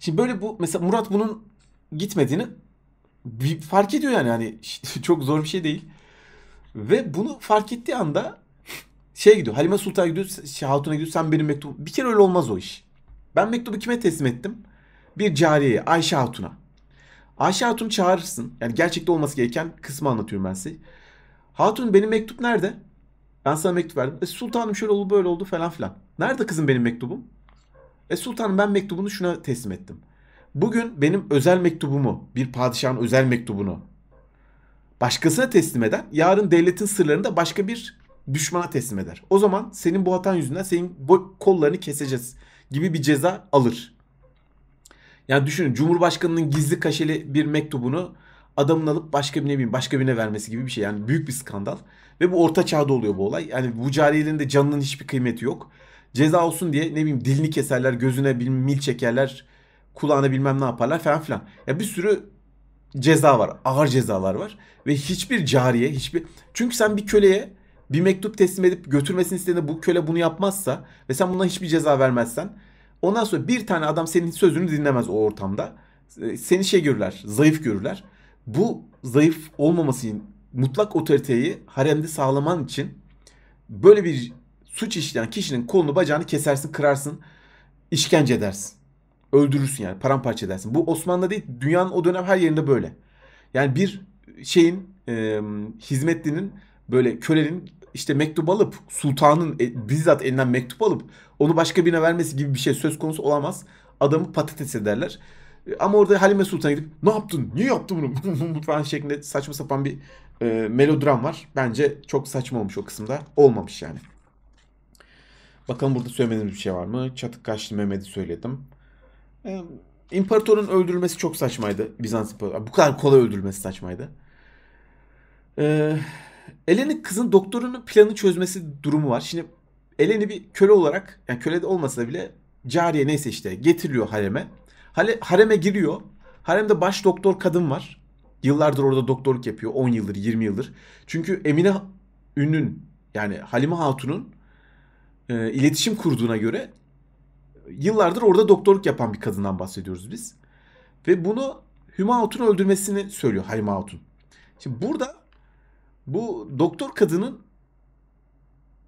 Şimdi böyle bu mesela Murat bunun gitmediğini fark ediyor yani hani çok zor bir şey değil. Ve bunu fark ettiği anda şey gidiyor. Halime Sultan gidiyor, şey, Hatun'a gidiyor. Sen benim mektubu. Bir kere öyle olmaz o iş. Ben mektubu kime teslim ettim? Bir cariyeye, Ayşe Hatun'a. Ayşe Hatun çağırırsın. Yani gerçekte olması gereken kısmı anlatıyorum ben size. Hatun benim mektup nerede? Ben sana mektup verdim. E, sultanım şöyle oldu böyle oldu falan filan. Nerede kızım benim mektubum? E sultanım ben mektubunu şuna teslim ettim. Bugün benim özel mektubumu, bir padişahın özel mektubunu başkasına teslim eden yarın devletin sırlarını da başka bir düşmana teslim eder. O zaman senin bu hatan yüzünden senin kollarını keseceğiz gibi bir ceza alır. Yani düşünün Cumhurbaşkanı'nın gizli kaşeli bir mektubunu adamın alıp başka birine bileyim başka birine vermesi gibi bir şey. Yani büyük bir skandal. Ve bu orta çağda oluyor bu olay. Yani bu carilerin de canının hiçbir kıymeti yok. Ceza olsun diye ne bileyim dilini keserler, gözüne bilmem mil çekerler, kulağına bilmem ne yaparlar falan filan. Ya bir sürü ceza var. Ağır cezalar var. Ve hiçbir cariye, hiçbir... Çünkü sen bir köleye bir mektup teslim edip götürmesini istediğinde bu köle bunu yapmazsa ve sen buna hiçbir ceza vermezsen ondan sonra bir tane adam senin sözünü dinlemez o ortamda. E, seni şey görürler, zayıf görürler. Bu zayıf olmaması için mutlak otoriteyi haremde sağlaman için böyle bir suç işleyen kişinin kolunu bacağını kesersin, kırarsın, işkence edersin. Öldürürsün yani paramparça edersin. Bu Osmanlı değil dünyanın o dönem her yerinde böyle. Yani bir şeyin e, hizmetlinin böyle kölenin işte mektup alıp sultanın e, bizzat elinden mektup alıp onu başka birine vermesi gibi bir şey söz konusu olamaz. Adamı patates ederler. Ama orada Halime Sultan'a gidip ne yaptın? Niye yaptın bunu? falan şeklinde saçma sapan bir e, melodram var. Bence çok saçma olmuş o kısımda. Olmamış yani. Bakalım burada söylemediğimiz bir şey var mı? Çatık kaşlı Mehmet'i söyledim. Ee, İmparatorun öldürülmesi çok saçmaydı. Bizans İmparatoru. Bu kadar kolay öldürülmesi saçmaydı. Ee, Eleni kızın doktorunun planı çözmesi durumu var. Şimdi Eleni bir köle olarak yani köle de olmasa bile cariye neyse işte getiriliyor hareme. Hale, hareme giriyor. Haremde baş doktor kadın var. Yıllardır orada doktorluk yapıyor. 10 yıldır 20 yıldır. Çünkü Emine Ün'ün yani Halime Hatun'un e, iletişim kurduğuna göre yıllardır orada doktorluk yapan bir kadından bahsediyoruz biz. Ve bunu Hüma Hatun öldürmesini söylüyor Halime Hatun. Şimdi burada bu doktor kadının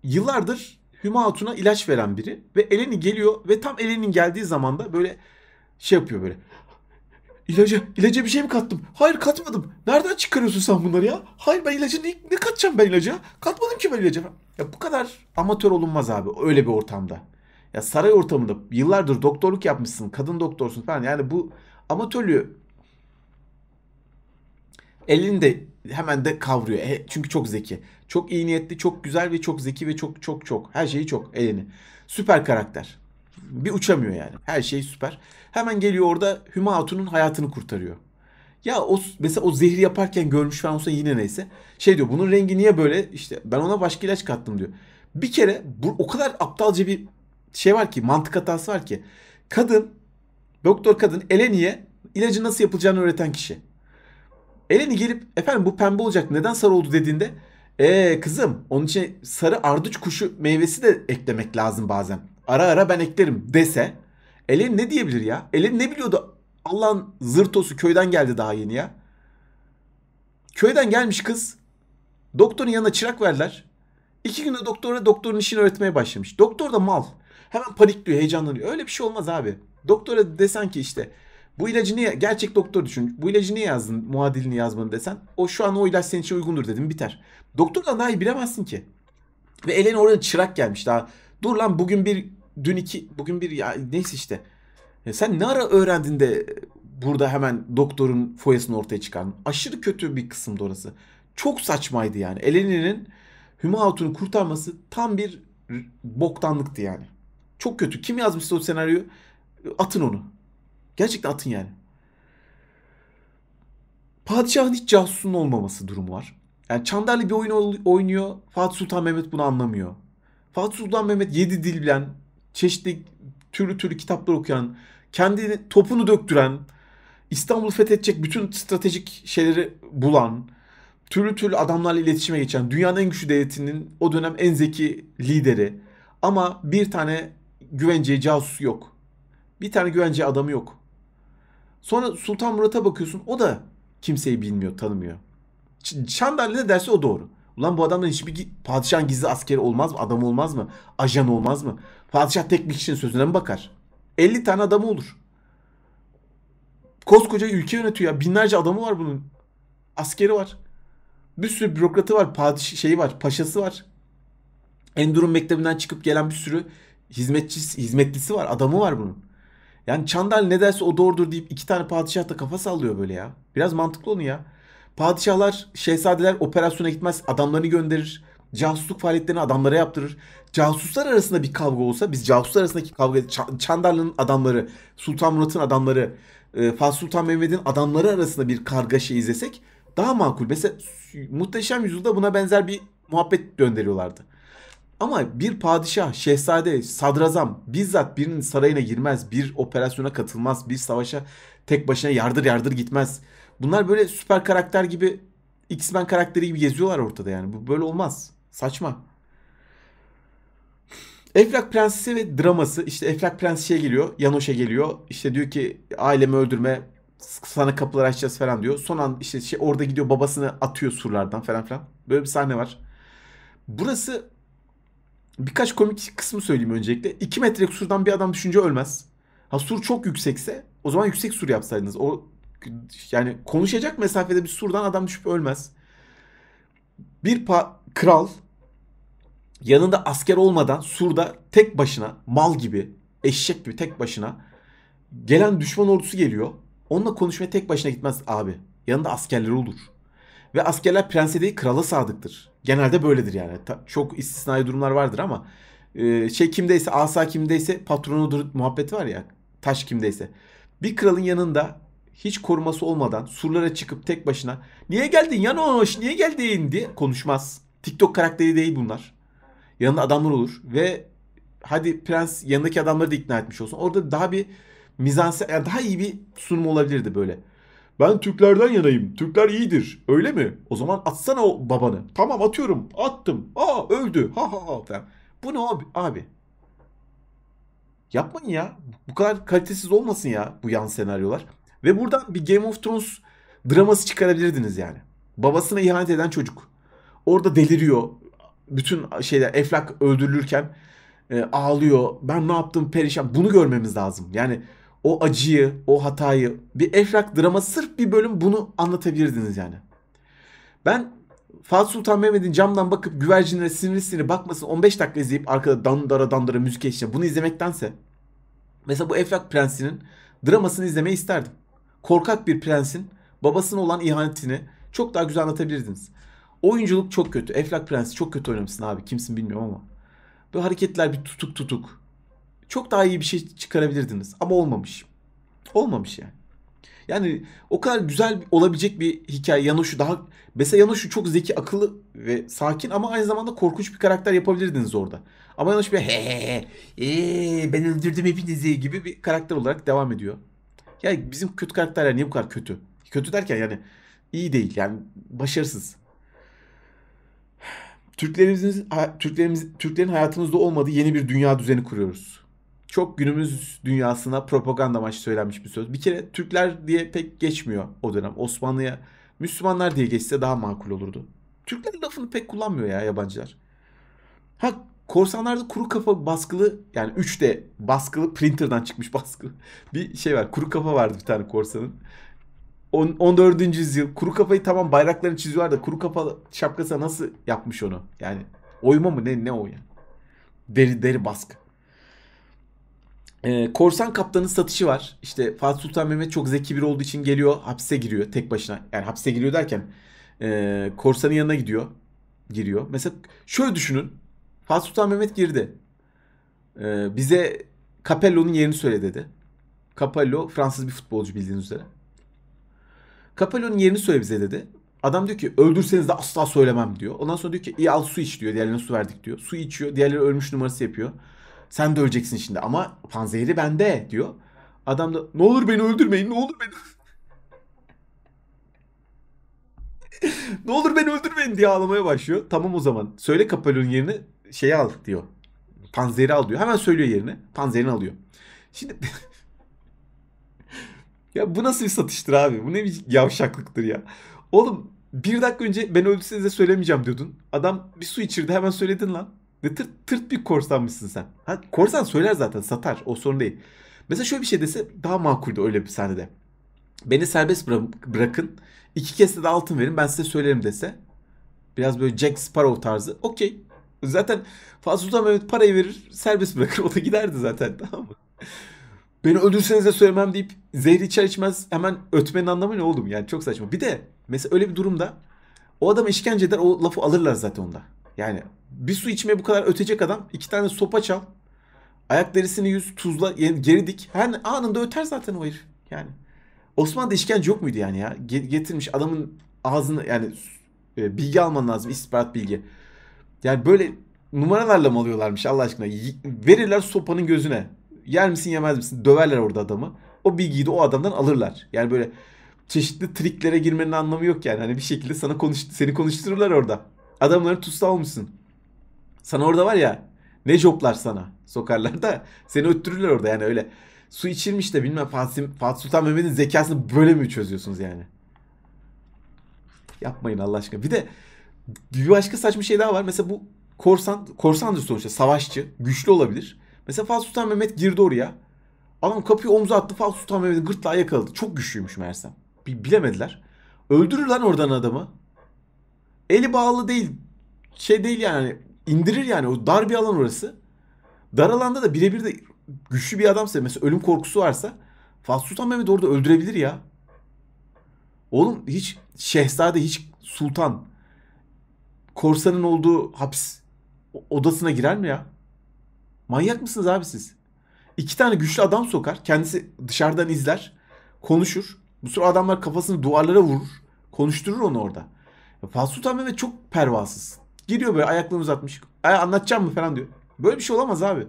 yıllardır Hüma Hatun'a ilaç veren biri ve Eleni geliyor ve tam Eleni'nin geldiği zamanda böyle şey yapıyor böyle. İlaca, ilaca bir şey mi kattım? Hayır katmadım. Nereden çıkarıyorsun sen bunları ya? Hayır ben ilacı ne, ne katacağım ben ilaca? Katmadım ki ben ilaca. Ya bu kadar amatör olunmaz abi öyle bir ortamda. Ya saray ortamında yıllardır doktorluk yapmışsın, kadın doktorsun falan. Yani bu amatörlüğü elinde hemen de kavruyor. E, çünkü çok zeki. Çok iyi niyetli, çok güzel ve çok zeki ve çok çok çok her şeyi çok elini. Süper karakter. Bir uçamıyor yani. Her şey süper. Hemen geliyor orada Hüma Hatun'un hayatını kurtarıyor. Ya o mesela o zehri yaparken görmüş falan olsa yine neyse. Şey diyor bunun rengi niye böyle? İşte ben ona başka ilaç kattım diyor. Bir kere bu, o kadar aptalca bir şey var ki mantık hatası var ki. Kadın doktor kadın Eleni'ye ilacı nasıl yapılacağını öğreten kişi. Eleni gelip efendim bu pembe olacak neden sarı oldu dediğinde ee kızım onun için sarı ardıç kuşu meyvesi de eklemek lazım bazen ara ara ben eklerim dese Elen ne diyebilir ya? Elen ne biliyordu? Allah'ın zırtosu köyden geldi daha yeni ya. Köyden gelmiş kız. Doktorun yanına çırak verdiler. İki günde doktora doktorun işini öğretmeye başlamış. Doktor da mal. Hemen panikliyor, heyecanlanıyor. Öyle bir şey olmaz abi. Doktora desen ki işte bu ilacı niye gerçek doktor düşün. Bu ilacı niye yazdın? Muadilini yazmanı desen. O şu an o ilaç senin için uygundur dedim biter. Doktor da daha iyi bilemezsin ki. Ve Elen oraya çırak gelmiş daha. Dur lan bugün bir dün iki bugün bir ya neyse işte. Ya e, sen ne ara öğrendin de burada hemen doktorun foyasını ortaya çıkan aşırı kötü bir kısımdı orası. Çok saçmaydı yani. Eleni'nin Hüma Hatun'u kurtarması tam bir boktanlıktı yani. Çok kötü. Kim yazmışsa o senaryoyu atın onu. Gerçekten atın yani. Padişahın hiç casusun olmaması durumu var. Yani Çandarlı bir oyun oynuyor. Fatih Sultan Mehmet bunu anlamıyor. Fatih Sultan Mehmet yedi dil bilen çeşitli türlü türlü kitaplar okuyan, kendini topunu döktüren, İstanbul fethedecek bütün stratejik şeyleri bulan, türlü türlü adamlarla iletişime geçen, dünyanın en güçlü devletinin o dönem en zeki lideri. Ama bir tane güvenceye casusu yok. Bir tane güvence adamı yok. Sonra Sultan Murat'a bakıyorsun o da kimseyi bilmiyor, tanımıyor. Şandalye ne derse o doğru. Ulan bu adamdan hiçbir padişah gizli askeri olmaz mı? Adam olmaz mı? Ajan olmaz mı? Padişah tek bir kişinin sözüne mi bakar? 50 tane adamı olur. Koskoca ülke yönetiyor ya. Binlerce adamı var bunun. Askeri var. Bir sürü bürokratı var. Padiş şeyi var. Paşası var. Endurun mektebinden çıkıp gelen bir sürü hizmetçisi, hizmetlisi var. Adamı var bunun. Yani Çandal ne derse o doğrudur deyip iki tane padişah da kafa sallıyor böyle ya. Biraz mantıklı onu ya. Padişahlar, şehzadeler operasyona gitmez. Adamlarını gönderir. Casusluk faaliyetlerini adamlara yaptırır. Casuslar arasında bir kavga olsa biz casuslar arasındaki kavga Çandarlı'nın adamları, Sultan Murat'ın adamları, e, Fatih Sultan Mehmet'in adamları arasında bir kargaşa şey izlesek daha makul. Mesela Muhteşem Yüzyılda buna benzer bir muhabbet gönderiyorlardı. Ama bir padişah, şehzade, sadrazam bizzat birinin sarayına girmez, bir operasyona katılmaz, bir savaşa tek başına yardır yardır gitmez. Bunlar böyle süper karakter gibi X-Men karakteri gibi geziyorlar ortada yani. Bu böyle olmaz. Saçma. Eflak Prensesi ve draması işte Eflak Prens şey geliyor Yanoş'a geliyor işte diyor ki ailemi öldürme sana kapılar açacağız falan diyor. Son an işte şey orada gidiyor babasını atıyor surlardan falan filan. Böyle bir sahne var. Burası birkaç komik kısmı söyleyeyim öncelikle. 2 metre surdan bir adam düşünce ölmez. Ha sur çok yüksekse o zaman yüksek sur yapsaydınız. O yani konuşacak mesafede bir surdan adam düşüp ölmez. Bir pa kral yanında asker olmadan Sur'da tek başına mal gibi eşek gibi tek başına gelen düşman ordusu geliyor. Onunla konuşmaya tek başına gitmez abi. Yanında askerleri olur. Ve askerler prense değil krala sadıktır. Genelde böyledir yani. çok istisnai durumlar vardır ama e, şey kimdeyse asa kimdeyse patronudur muhabbeti var ya. Taş kimdeyse. Bir kralın yanında hiç koruması olmadan surlara çıkıp tek başına niye geldin yanoş niye geldin diye konuşmaz. TikTok karakteri değil bunlar. Yanında adamlar olur ve hadi prens yanındaki adamları da ikna etmiş olsun. Orada daha bir mizanse yani daha iyi bir sunum olabilirdi böyle. Ben Türklerden yanayım. Türkler iyidir. Öyle mi? O zaman atsana o babanı. Tamam atıyorum. Attım. Aa öldü. Ha ha ha. Falan. Bu ne abi? Abi. Yapmayın ya. Bu kadar kalitesiz olmasın ya bu yan senaryolar. Ve buradan bir Game of Thrones draması çıkarabilirdiniz yani. Babasına ihanet eden çocuk. Orada deliriyor. Bütün şeyler Eflak öldürülürken e, ağlıyor. Ben ne yaptım perişan. Bunu görmemiz lazım. Yani o acıyı, o hatayı bir Eflak draması sırf bir bölüm bunu anlatabilirdiniz yani. Ben Fatih Sultan Mehmet'in camdan bakıp güvercinlere sinirli sinirli bakmasın 15 dakika izleyip arkada dandara dandara müzik eşliğinde bunu izlemektense mesela bu Eflak Prensi'nin dramasını izlemeyi isterdim. Korkak bir prensin babasına olan ihanetini çok daha güzel anlatabilirdiniz. Oyunculuk çok kötü. Eflak Prensi çok kötü oynamışsın abi. Kimsin bilmiyorum ama. bu hareketler bir tutuk tutuk. Çok daha iyi bir şey çıkarabilirdiniz. Ama olmamış. Olmamış yani. Yani o kadar güzel olabilecek bir hikaye. Yanoş'u daha... Mesela Yanoş'u çok zeki, akıllı ve sakin ama aynı zamanda korkunç bir karakter yapabilirdiniz orada. Ama Yanoş bir he he he ben öldürdüm hepinizi gibi bir karakter olarak devam ediyor. Yani bizim kötü karakterler niye bu kadar kötü? Kötü derken yani iyi değil yani başarısız. Türklerimizin, Türklerimiz, Türklerin hayatımızda olmadığı yeni bir dünya düzeni kuruyoruz. Çok günümüz dünyasına propaganda amaçlı söylenmiş bir söz. Bir kere Türkler diye pek geçmiyor o dönem. Osmanlı'ya Müslümanlar diye geçse daha makul olurdu. Türkler lafını pek kullanmıyor ya yabancılar. Ha korsanlarda kuru kafa baskılı yani 3D baskılı printer'dan çıkmış baskılı bir şey var. Kuru kafa vardı bir tane korsanın. On, 14. yüzyıl. Kuru kafayı tamam bayraklarını çiziyorlar da kuru kafa şapkası nasıl yapmış onu? Yani oyma mı ne ne o yani? Deri deri baskı. Ee, korsan kaptanın satışı var. İşte Fatih Sultan Mehmet çok zeki bir olduğu için geliyor hapse giriyor tek başına. Yani hapse giriyor derken e, korsanın yanına gidiyor. Giriyor. Mesela şöyle düşünün. Fatih Sultan Mehmet girdi. Ee, bize Capello'nun yerini söyle dedi. Capello Fransız bir futbolcu bildiğiniz üzere. Capello'nun yerini söyle bize dedi. Adam diyor ki öldürseniz de asla söylemem diyor. Ondan sonra diyor ki iyi al su iç diyor. Diğerlerine su verdik diyor. Su içiyor. Diğerleri ölmüş numarası yapıyor. Sen de öleceksin şimdi ama panzehiri bende diyor. Adam da ne olur beni öldürmeyin ne olur beni. ne olur beni öldürmeyin diye ağlamaya başlıyor. Tamam o zaman söyle Capello'nun yerini şeyi al diyor. Panzeri al diyor. Hemen söylüyor yerini. Panzerini alıyor. Şimdi Ya bu nasıl bir satıştır abi? Bu ne bir yavşaklıktır ya. Oğlum bir dakika önce ben öldürseniz de söylemeyeceğim diyordun. Adam bir su içirdi hemen söyledin lan. Ne tırt, tırt bir korsanmışsın sen. Ha, korsan söyler zaten satar o sorun değil. Mesela şöyle bir şey dese daha makuldü öyle bir sahnede. Beni serbest bıra- bırakın. iki kez de altın verin ben size söylerim dese. Biraz böyle Jack Sparrow tarzı. Okey. Zaten Fazıl Sultan Mehmet parayı verir serbest bırakır o da giderdi zaten tamam mı? beni öldürseniz de söylemem deyip zehri içer içmez hemen ötmenin anlamı ne oğlum yani çok saçma. Bir de mesela öyle bir durumda o adam işkence eder o lafı alırlar zaten onda. Yani bir su içmeye bu kadar ötecek adam iki tane sopa çal ayak derisini yüz tuzla geri dik her anında öter zaten o herif yani. Osmanlı'da işkence yok muydu yani ya? Getirmiş adamın ağzını yani e, bilgi alman lazım istihbarat bilgi. Yani böyle numaralarla mı alıyorlarmış Allah aşkına? Verirler sopanın gözüne yer misin yemez misin döverler orada adamı. O bilgiyi de o adamdan alırlar. Yani böyle çeşitli triklere girmenin anlamı yok yani. Hani bir şekilde sana konuş seni konuştururlar orada. Adamları tutsa olmuşsun. Sana orada var ya ne joplar sana sokarlar da seni öttürürler orada yani öyle. Su içirmiş de bilmem Fatih, Fatih Sultan Mehmet'in zekasını böyle mi çözüyorsunuz yani? Yapmayın Allah aşkına. Bir de bir başka saçma şey daha var. Mesela bu korsan, korsandır sonuçta savaşçı, güçlü olabilir. Mesela Fatih Sultan Mehmet girdi oraya. Adam kapıyı omza attı Fatih Sultan Mehmet'i gırtlağa yakaladı. Çok güçlüymüş meğersem. Bilemediler. Öldürür lan oradan adamı. Eli bağlı değil. Şey değil yani. indirir yani. O dar bir alan orası. Dar alanda da birebir de güçlü bir adamsa mesela ölüm korkusu varsa Fatih Sultan Mehmet orada öldürebilir ya. Oğlum hiç şehzade hiç sultan korsanın olduğu hapis odasına girer mi ya? Manyak mısınız abi siz? İki tane güçlü adam sokar. Kendisi dışarıdan izler. Konuşur. Bu sürü adamlar kafasını duvarlara vurur. Konuşturur onu orada. Fatih Mehmet çok pervasız. Giriyor böyle ayaklarını uzatmış. Ay, e, anlatacağım mı falan diyor. Böyle bir şey olamaz abi.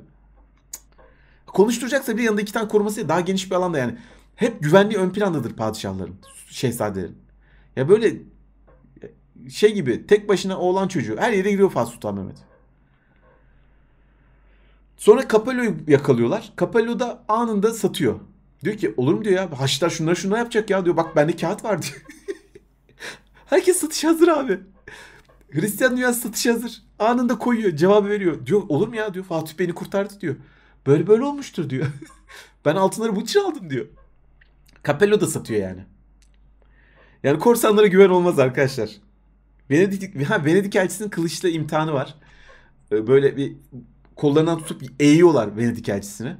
Konuşturacaksa bir yanında iki tane koruması daha geniş bir alanda yani. Hep güvenliği ön plandadır padişahların, şehzadelerin. Ya böyle şey gibi tek başına oğlan çocuğu her yere giriyor Fatih Mehmet. Sonra Capello'yu yakalıyorlar. Capello da anında satıyor. Diyor ki olur mu diyor ya Haçlar şunları şunları yapacak ya diyor. Bak bende kağıt var diyor. Herkes satış hazır abi. Hristiyan dünyası satış hazır. Anında koyuyor cevabı veriyor. Diyor olur mu ya diyor Fatih beni kurtardı diyor. Böyle böyle olmuştur diyor. ben altınları bu için aldım diyor. Capello da satıyor yani. Yani korsanlara güven olmaz arkadaşlar. Venedik, ha, Venedik elçisinin kılıçla imtihanı var. Ee, böyle bir kollarından tutup eğiyorlar Venedik elçisini.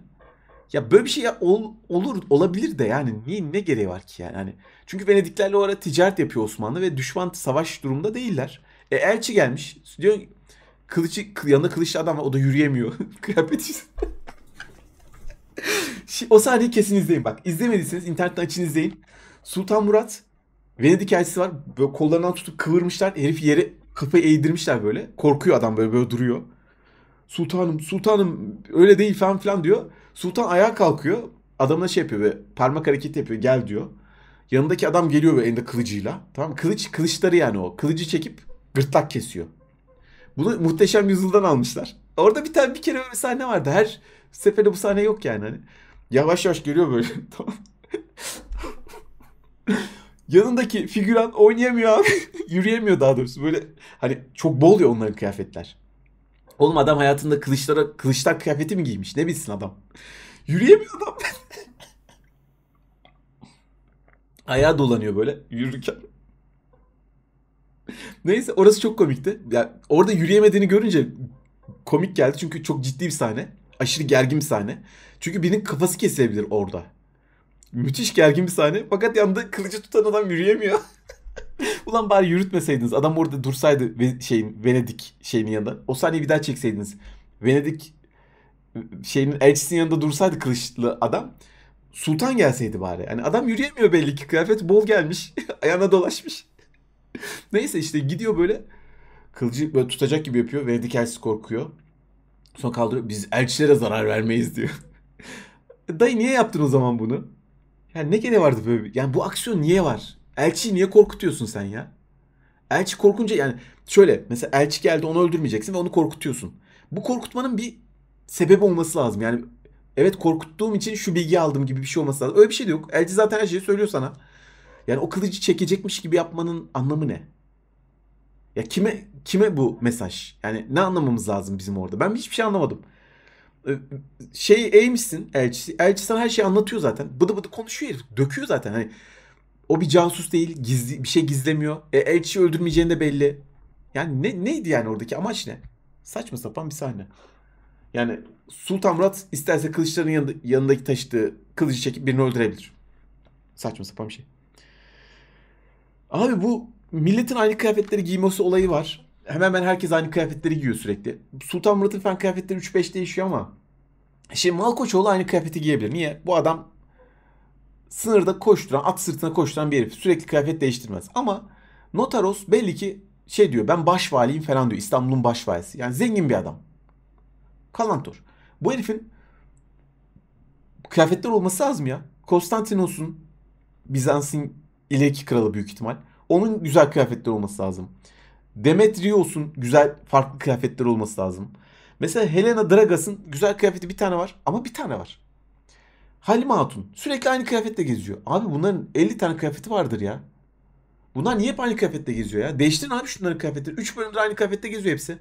Ya böyle bir şey ya, ol, olur olabilir de yani niye ne gereği var ki yani? Hani çünkü Venediklerle o ara ticaret yapıyor Osmanlı ve düşman savaş durumunda değiller. E elçi gelmiş. Diyor kılıcı yanında kılıçlı adam var o da yürüyemiyor. Kıyafeti. o sahneyi kesin izleyin bak. izlemediyseniz internetten açın izleyin. Sultan Murat Venedik elçisi var. Böyle kollarından tutup kıvırmışlar. Herif yere kafayı eğdirmişler böyle. Korkuyor adam böyle böyle duruyor. Sultanım, sultanım öyle değil falan filan diyor. Sultan ayağa kalkıyor. Adamına şey yapıyor ve parmak hareketi yapıyor. Gel diyor. Yanındaki adam geliyor ve elinde kılıcıyla. Tamam Kılıç, kılıçları yani o. Kılıcı çekip gırtlak kesiyor. Bunu muhteşem yüzyıldan almışlar. Orada bir tane bir kere bir sahne vardı. Her seferde bu sahne yok yani. Hani yavaş yavaş geliyor böyle. Tamam. Yanındaki figüran oynayamıyor abi. Yürüyemiyor daha doğrusu. Böyle hani çok bol ya onların kıyafetler. Oğlum adam hayatında kılıçlara, kılıçlar kıyafeti mi giymiş? Ne bilsin adam? Yürüyemiyor adam. Ayağı dolanıyor böyle yürürken. Neyse orası çok komikti. Yani orada yürüyemediğini görünce komik geldi çünkü çok ciddi bir sahne. Aşırı gergin bir sahne. Çünkü birinin kafası kesilebilir orada. Müthiş gergin bir sahne. Fakat yanında kılıcı tutan adam yürüyemiyor. Ulan bari yürütmeseydiniz. Adam orada dursaydı ve şeyin Venedik şeyinin yanında. O sahneyi bir daha çekseydiniz. Venedik ıı, şeyinin elçisinin yanında dursaydı kılıçlı adam. Sultan gelseydi bari. Yani adam yürüyemiyor belli ki. Kıyafet bol gelmiş. Ayağına dolaşmış. Neyse işte gidiyor böyle. Kılıcı böyle tutacak gibi yapıyor. Venedik elçisi korkuyor. Sonra kaldırıyor. Biz elçilere zarar vermeyiz diyor. Dayı niye yaptın o zaman bunu? Yani ne gereği vardı böyle? Yani bu aksiyon niye var? Elçiyi niye korkutuyorsun sen ya? Elçi korkunca yani şöyle mesela elçi geldi onu öldürmeyeceksin ve onu korkutuyorsun. Bu korkutmanın bir sebebi olması lazım. Yani evet korkuttuğum için şu bilgi aldım gibi bir şey olması lazım. Öyle bir şey de yok. Elçi zaten her şeyi söylüyor sana. Yani o kılıcı çekecekmiş gibi yapmanın anlamı ne? Ya kime kime bu mesaj? Yani ne anlamamız lazım bizim orada? Ben hiçbir şey anlamadım. Ee, şey eğmişsin Elçi Elçi sana her şeyi anlatıyor zaten. Bıdı bıdı konuşuyor herif. Döküyor zaten. Hani o bir casus değil. Gizli, bir şey gizlemiyor. E, Elçi'yi öldürmeyeceğini de belli. Yani ne, neydi yani oradaki amaç ne? Saçma sapan bir sahne. Yani Sultan Murat isterse kılıçların yanında, yanındaki taşıdığı kılıcı çekip birini öldürebilir. Saçma sapan bir şey. Abi bu milletin aynı kıyafetleri giymesi olayı var. Hemen hemen herkes aynı kıyafetleri giyiyor sürekli. Sultan Murat'ın falan kıyafetleri 3-5 değişiyor ama Şimdi Malkoçoğlu aynı kıyafeti giyebilir. Niye? Bu adam sınırda koşturan, at sırtına koşturan bir herif. Sürekli kıyafet değiştirmez. Ama Notaros belli ki şey diyor ben başvaliyim falan diyor. İstanbul'un başvalisi. Yani zengin bir adam. Kalantor. Bu herifin kıyafetler olması lazım ya. Konstantinos'un Bizans'ın ileriki kralı büyük ihtimal. Onun güzel kıyafetler olması lazım. Demetrios'un güzel farklı kıyafetler olması lazım. Mesela Helena Dragas'ın güzel kıyafeti bir tane var ama bir tane var. Halime Hatun sürekli aynı kıyafetle geziyor. Abi bunların 50 tane kıyafeti vardır ya. Bunlar niye hep aynı kıyafette geziyor ya? Değiştirin abi şunların kıyafetleri. 3 bölümdür aynı kıyafette geziyor hepsi.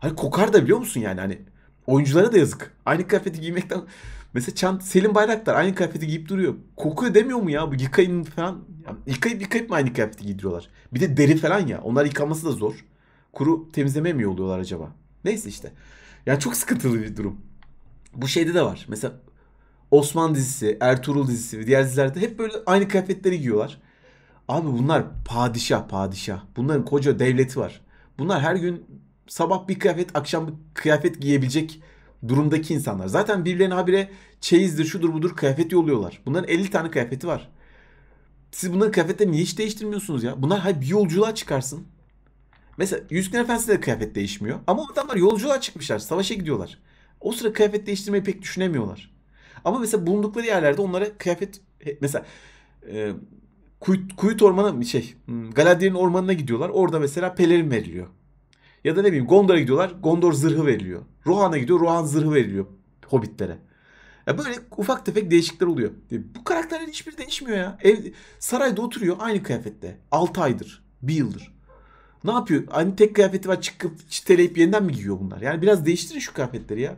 Hani kokar da biliyor musun yani hani oyunculara da yazık. Aynı kıyafeti giymekten mesela Çant Selim Bayraktar aynı kıyafeti giyip duruyor. Kokuyor demiyor mu ya bu yıkayın falan. Ya, yıkayıp yıkayıp mı aynı kıyafeti giydiriyorlar? Bir de deri falan ya. Onlar yıkaması da zor. Kuru temizlemeye mi yolluyorlar acaba? Neyse işte. Ya çok sıkıntılı bir durum. Bu şeyde de var. Mesela Osman dizisi, Ertuğrul dizisi ve diğer dizilerde hep böyle aynı kıyafetleri giyiyorlar. Abi bunlar padişah padişah. Bunların koca devleti var. Bunlar her gün sabah bir kıyafet, akşam bir kıyafet giyebilecek durumdaki insanlar. Zaten birbirlerine habire çeyizdir, şudur budur kıyafet yolluyorlar. Bunların 50 tane kıyafeti var. Siz bunların kıyafetlerini niye hiç değiştirmiyorsunuz ya? Bunlar hayır bir yolculuğa çıkarsın. Mesela Yüzgün Efendisi'de de kıyafet değişmiyor. Ama adamlar yolculuğa çıkmışlar. Savaşa gidiyorlar. O sıra kıyafet değiştirmeyi pek düşünemiyorlar. Ama mesela bulundukları yerlerde onlara kıyafet e, mesela e, Kuyut, Kuyut Ormanı şey hmm, Galadriel'in ormanına gidiyorlar. Orada mesela pelerin veriliyor. Ya da ne bileyim Gondor'a gidiyorlar. Gondor zırhı veriliyor. Rohan'a gidiyor. Rohan zırhı veriliyor hobbitlere. Ya böyle ufak tefek değişiklikler oluyor. E, bu karakterlerin hiçbiri değişmiyor ya. Ev, sarayda oturuyor aynı kıyafette. 6 aydır. 1 yıldır. Ne yapıyor? Aynı hani tek kıyafeti var çıkıp çiteleyip yeniden mi giyiyor bunlar? Yani biraz değiştirin şu kıyafetleri ya.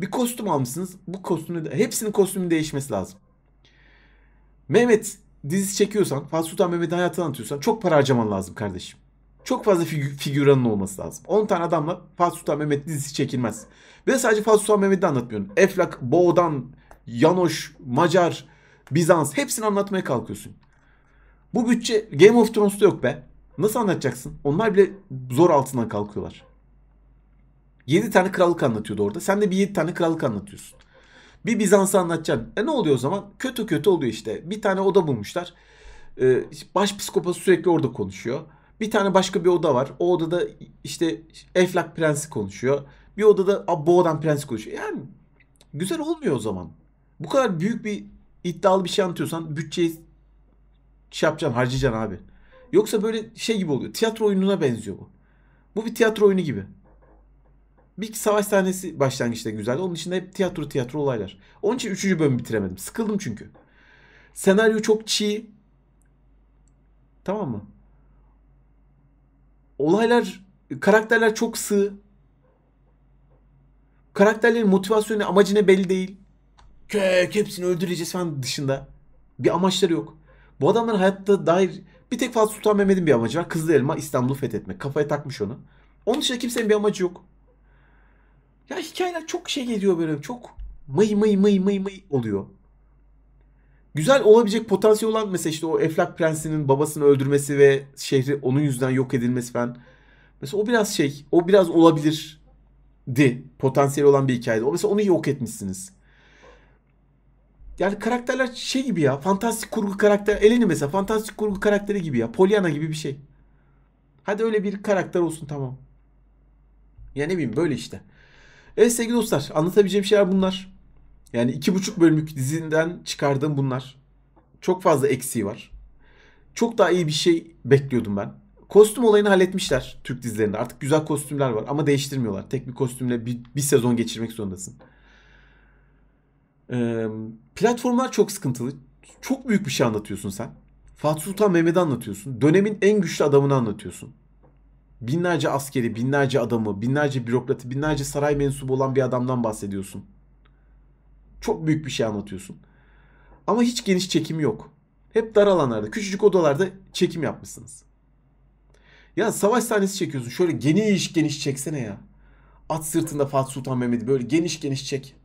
Bir kostüm almışsınız. Bu kostümü hepsinin kostümü değişmesi lazım. Mehmet dizisi çekiyorsan, Fatih Sultan Mehmet'in hayatını anlatıyorsan çok para harcaman lazım kardeşim. Çok fazla figür, figüranın olması lazım. 10 tane adamla Fatih Sultan Mehmet dizisi çekilmez. Ve sadece Fatih Sultan Mehmet'i anlatmıyorsun. Eflak, Boğdan, Yanoş, Macar, Bizans hepsini anlatmaya kalkıyorsun. Bu bütçe Game of Thrones'ta yok be. Nasıl anlatacaksın? Onlar bile zor altından kalkıyorlar. 7 tane krallık anlatıyordu orada. Sen de bir 7 tane krallık anlatıyorsun. Bir Bizans'ı anlatacaksın. E ne oluyor o zaman? Kötü kötü oluyor işte. Bir tane oda bulmuşlar. Ee, baş başpiskopası sürekli orada konuşuyor. Bir tane başka bir oda var. O odada işte Eflak Prensi konuşuyor. Bir odada Boğdan Prensi konuşuyor. Yani güzel olmuyor o zaman. Bu kadar büyük bir iddialı bir şey anlatıyorsan bütçeyi şey yapacaksın, harcayacaksın abi. Yoksa böyle şey gibi oluyor. Tiyatro oyununa benziyor bu. Bu bir tiyatro oyunu gibi. Bir savaş sahnesi başlangıçta güzeldi. Onun dışında hep tiyatro tiyatro olaylar. Onun için üçüncü bölümü bitiremedim. Sıkıldım çünkü. Senaryo çok çiğ. Tamam mı? Olaylar, karakterler çok sığ. Karakterlerin motivasyonu, amacı ne belli değil. Kök hepsini öldüreceğiz falan dışında. Bir amaçları yok. Bu adamların hayatta dair bir tek fazla Sultan Mehmet'in bir amacı var. Kızıl Elma İstanbul'u fethetmek. Kafaya takmış onu. Onun dışında kimsenin bir amacı yok. Ya hikayeler çok şey geliyor böyle çok mıy mıy mıy mıy mıy oluyor. Güzel olabilecek potansiyel olan mesela işte o Eflak Prensi'nin babasını öldürmesi ve şehri onun yüzünden yok edilmesi falan. Mesela o biraz şey, o biraz olabilirdi potansiyel olan bir hikayede. O mesela onu yok etmişsiniz. Yani karakterler şey gibi ya. Fantastik kurgu karakter. Eleni mesela fantastik kurgu karakteri gibi ya. Pollyanna gibi bir şey. Hadi öyle bir karakter olsun tamam. Ya ne bileyim böyle işte. Evet sevgili dostlar anlatabileceğim şeyler bunlar. Yani iki buçuk bölümlük dizinden çıkardığım bunlar. Çok fazla eksiği var. Çok daha iyi bir şey bekliyordum ben. Kostüm olayını halletmişler Türk dizilerinde. Artık güzel kostümler var ama değiştirmiyorlar. Tek bir kostümle bir, bir sezon geçirmek zorundasın. Ee, platformlar çok sıkıntılı. Çok büyük bir şey anlatıyorsun sen. Fatih Sultan Mehmet'i anlatıyorsun. Dönemin en güçlü adamını anlatıyorsun binlerce askeri, binlerce adamı, binlerce bürokratı, binlerce saray mensubu olan bir adamdan bahsediyorsun. Çok büyük bir şey anlatıyorsun. Ama hiç geniş çekim yok. Hep dar alanlarda, küçücük odalarda çekim yapmışsınız. Ya savaş sahnesi çekiyorsun. Şöyle geniş geniş çeksene ya. At sırtında Fatih Sultan Mehmet'i böyle geniş geniş çek.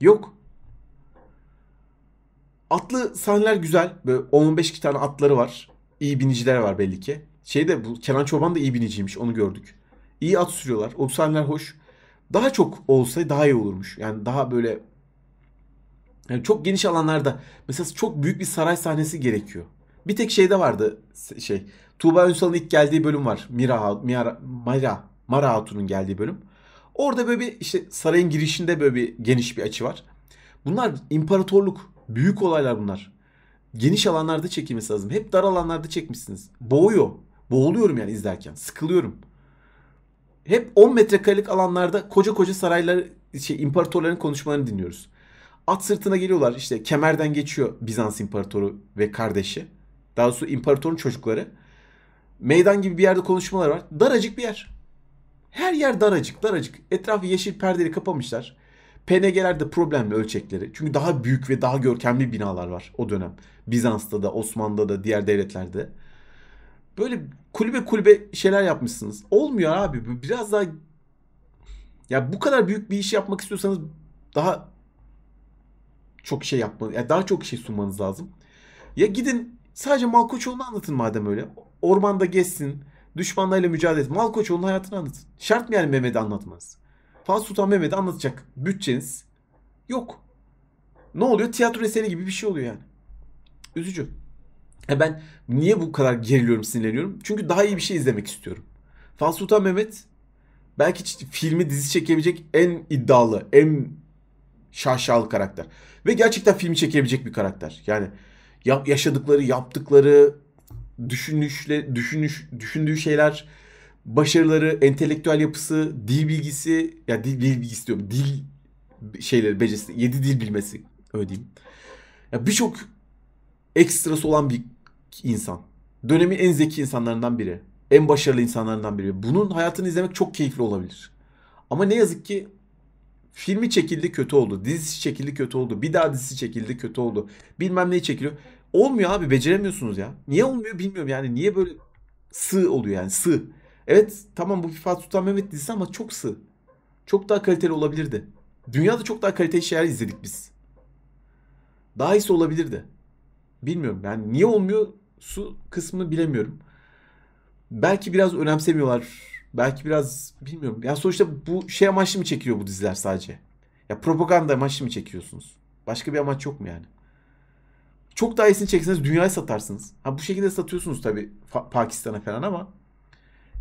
Yok. Atlı sahneler güzel. Böyle 10-15 tane atları var. İyi biniciler var belli ki. Şeyde bu Kenan Çoban da iyi biniciymiş onu gördük. İyi at sürüyorlar. O sahneler hoş. Daha çok olsa daha iyi olurmuş. Yani daha böyle yani çok geniş alanlarda mesela çok büyük bir saray sahnesi gerekiyor. Bir tek şeyde vardı şey. Tuğba Ünsal'ın ilk geldiği bölüm var. Mira, Mira Mara, Mara Hatun'un geldiği bölüm. Orada böyle bir işte sarayın girişinde böyle bir geniş bir açı var. Bunlar imparatorluk. Büyük olaylar bunlar. Geniş alanlarda çekilmesi lazım. Hep dar alanlarda çekmişsiniz. Boğuyor. Boğuluyorum yani izlerken. Sıkılıyorum. Hep 10 metrekarelik alanlarda koca koca saraylar şey imparatorların konuşmalarını dinliyoruz. At sırtına geliyorlar işte kemerden geçiyor Bizans imparatoru ve kardeşi. Daha doğrusu imparatorun çocukları. Meydan gibi bir yerde konuşmalar var. Daracık bir yer. Her yer daracık daracık. Etrafı yeşil perdeli kapamışlar. PNG'lerde problemli ölçekleri. Çünkü daha büyük ve daha görkemli binalar var o dönem. Bizans'ta da, Osmanlı'da da, diğer devletlerde de. Böyle kulübe kulübe şeyler yapmışsınız. Olmuyor abi. Biraz daha ya bu kadar büyük bir iş yapmak istiyorsanız daha çok şey yapmanız, yani daha çok şey sunmanız lazım. Ya gidin sadece Malkoçoğlu'nu anlatın madem öyle. Ormanda gezsin, düşmanlarıyla mücadele et. Malkoçoğlu'nun hayatını anlatın. Şart mı yani Mehmet'i anlatmanız? Fatih Sultan Mehmet'i anlatacak bütçeniz yok. Ne oluyor? Tiyatro eseri gibi bir şey oluyor yani. Üzücü. E ben niye bu kadar geriliyorum, sinirleniyorum? Çünkü daha iyi bir şey izlemek istiyorum. Fatih Sultan Mehmet belki filmi dizi çekebilecek en iddialı, en şaşalı karakter. Ve gerçekten filmi çekebilecek bir karakter. Yani yaşadıkları, yaptıkları, düşünüşle, düşünüş, düşündüğü şeyler, başarıları, entelektüel yapısı, dil bilgisi, ya dil, dil bilgisi diyorum, dil şeyleri, becerisi, yedi dil bilmesi öyle diyeyim. Ya birçok ekstrası olan bir insan. Dönemin en zeki insanlarından biri. En başarılı insanlarından biri. Bunun hayatını izlemek çok keyifli olabilir. Ama ne yazık ki filmi çekildi kötü oldu. Dizisi çekildi kötü oldu. Bir daha dizisi çekildi kötü oldu. Bilmem neyi çekiliyor. Olmuyor abi beceremiyorsunuz ya. Niye olmuyor bilmiyorum yani. Niye böyle sığ oluyor yani sığ. Evet tamam bu Fatih Sultan Mehmet dizisi ama çok sığ. Çok daha kaliteli olabilirdi. Dünyada çok daha kaliteli şeyler izledik biz. Daha iyisi olabilirdi. Bilmiyorum yani niye olmuyor su kısmını bilemiyorum. Belki biraz önemsemiyorlar. Belki biraz bilmiyorum. Ya sonuçta bu şey amaçlı mı çekiliyor bu diziler sadece? Ya propaganda amaçlı mı çekiyorsunuz? Başka bir amaç yok mu yani? Çok daha iyisini çekseniz dünyayı satarsınız. Ha bu şekilde satıyorsunuz tabii Pakistan'a falan ama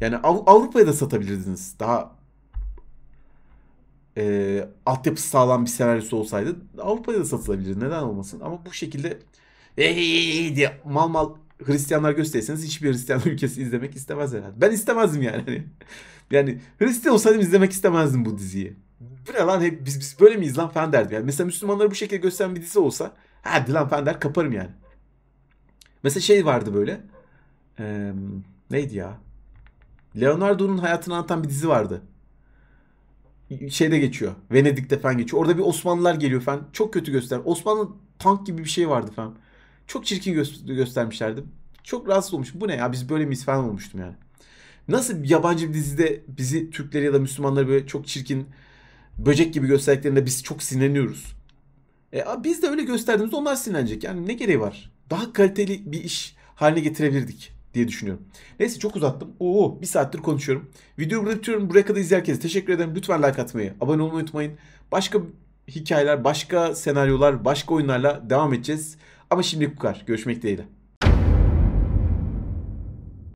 yani Av- Avrupa'ya da satabilirdiniz. Daha e, altyapısı sağlam bir senaryosu olsaydı Avrupa'ya da satılabilir. Neden olmasın? Ama bu şekilde ee diye mal mal Hristiyanlar gösterirseniz hiçbir Hristiyan ülkesi izlemek istemez herhalde. Ben istemezdim yani. Hani. yani Hristiyan olsaydım izlemek istemezdim bu diziyi. Bu ne lan hep biz, biz böyle miyiz lan falan derdim. Yani mesela Müslümanları bu şekilde gösteren bir dizi olsa hadi lan falan der kaparım yani. Mesela şey vardı böyle. Ee, neydi ya? Leonardo'nun hayatını anlatan bir dizi vardı. Şeyde geçiyor. Venedik'te falan geçiyor. Orada bir Osmanlılar geliyor falan. Çok kötü göster. Osmanlı tank gibi bir şey vardı falan. Çok çirkin gö- göstermişlerdi. Çok rahatsız olmuşum. Bu ne ya biz böyle miyiz falan olmuştum yani. Nasıl yabancı bir dizide bizi Türkleri ya da Müslümanları böyle çok çirkin böcek gibi gösterdiklerinde biz çok sinirleniyoruz. E, biz de öyle gösterdiğimizde onlar sinirlenecek. Yani ne gereği var? Daha kaliteli bir iş haline getirebilirdik diye düşünüyorum. Neyse çok uzattım. Oo bir saattir konuşuyorum. Videoyu burada bitiriyorum. Buraya kadar izleyen herkese teşekkür ederim. Lütfen like atmayı, abone olmayı unutmayın. Başka hikayeler, başka senaryolar, başka oyunlarla devam edeceğiz. Ama şimdi bu kadar. Görüşmek dileğiyle.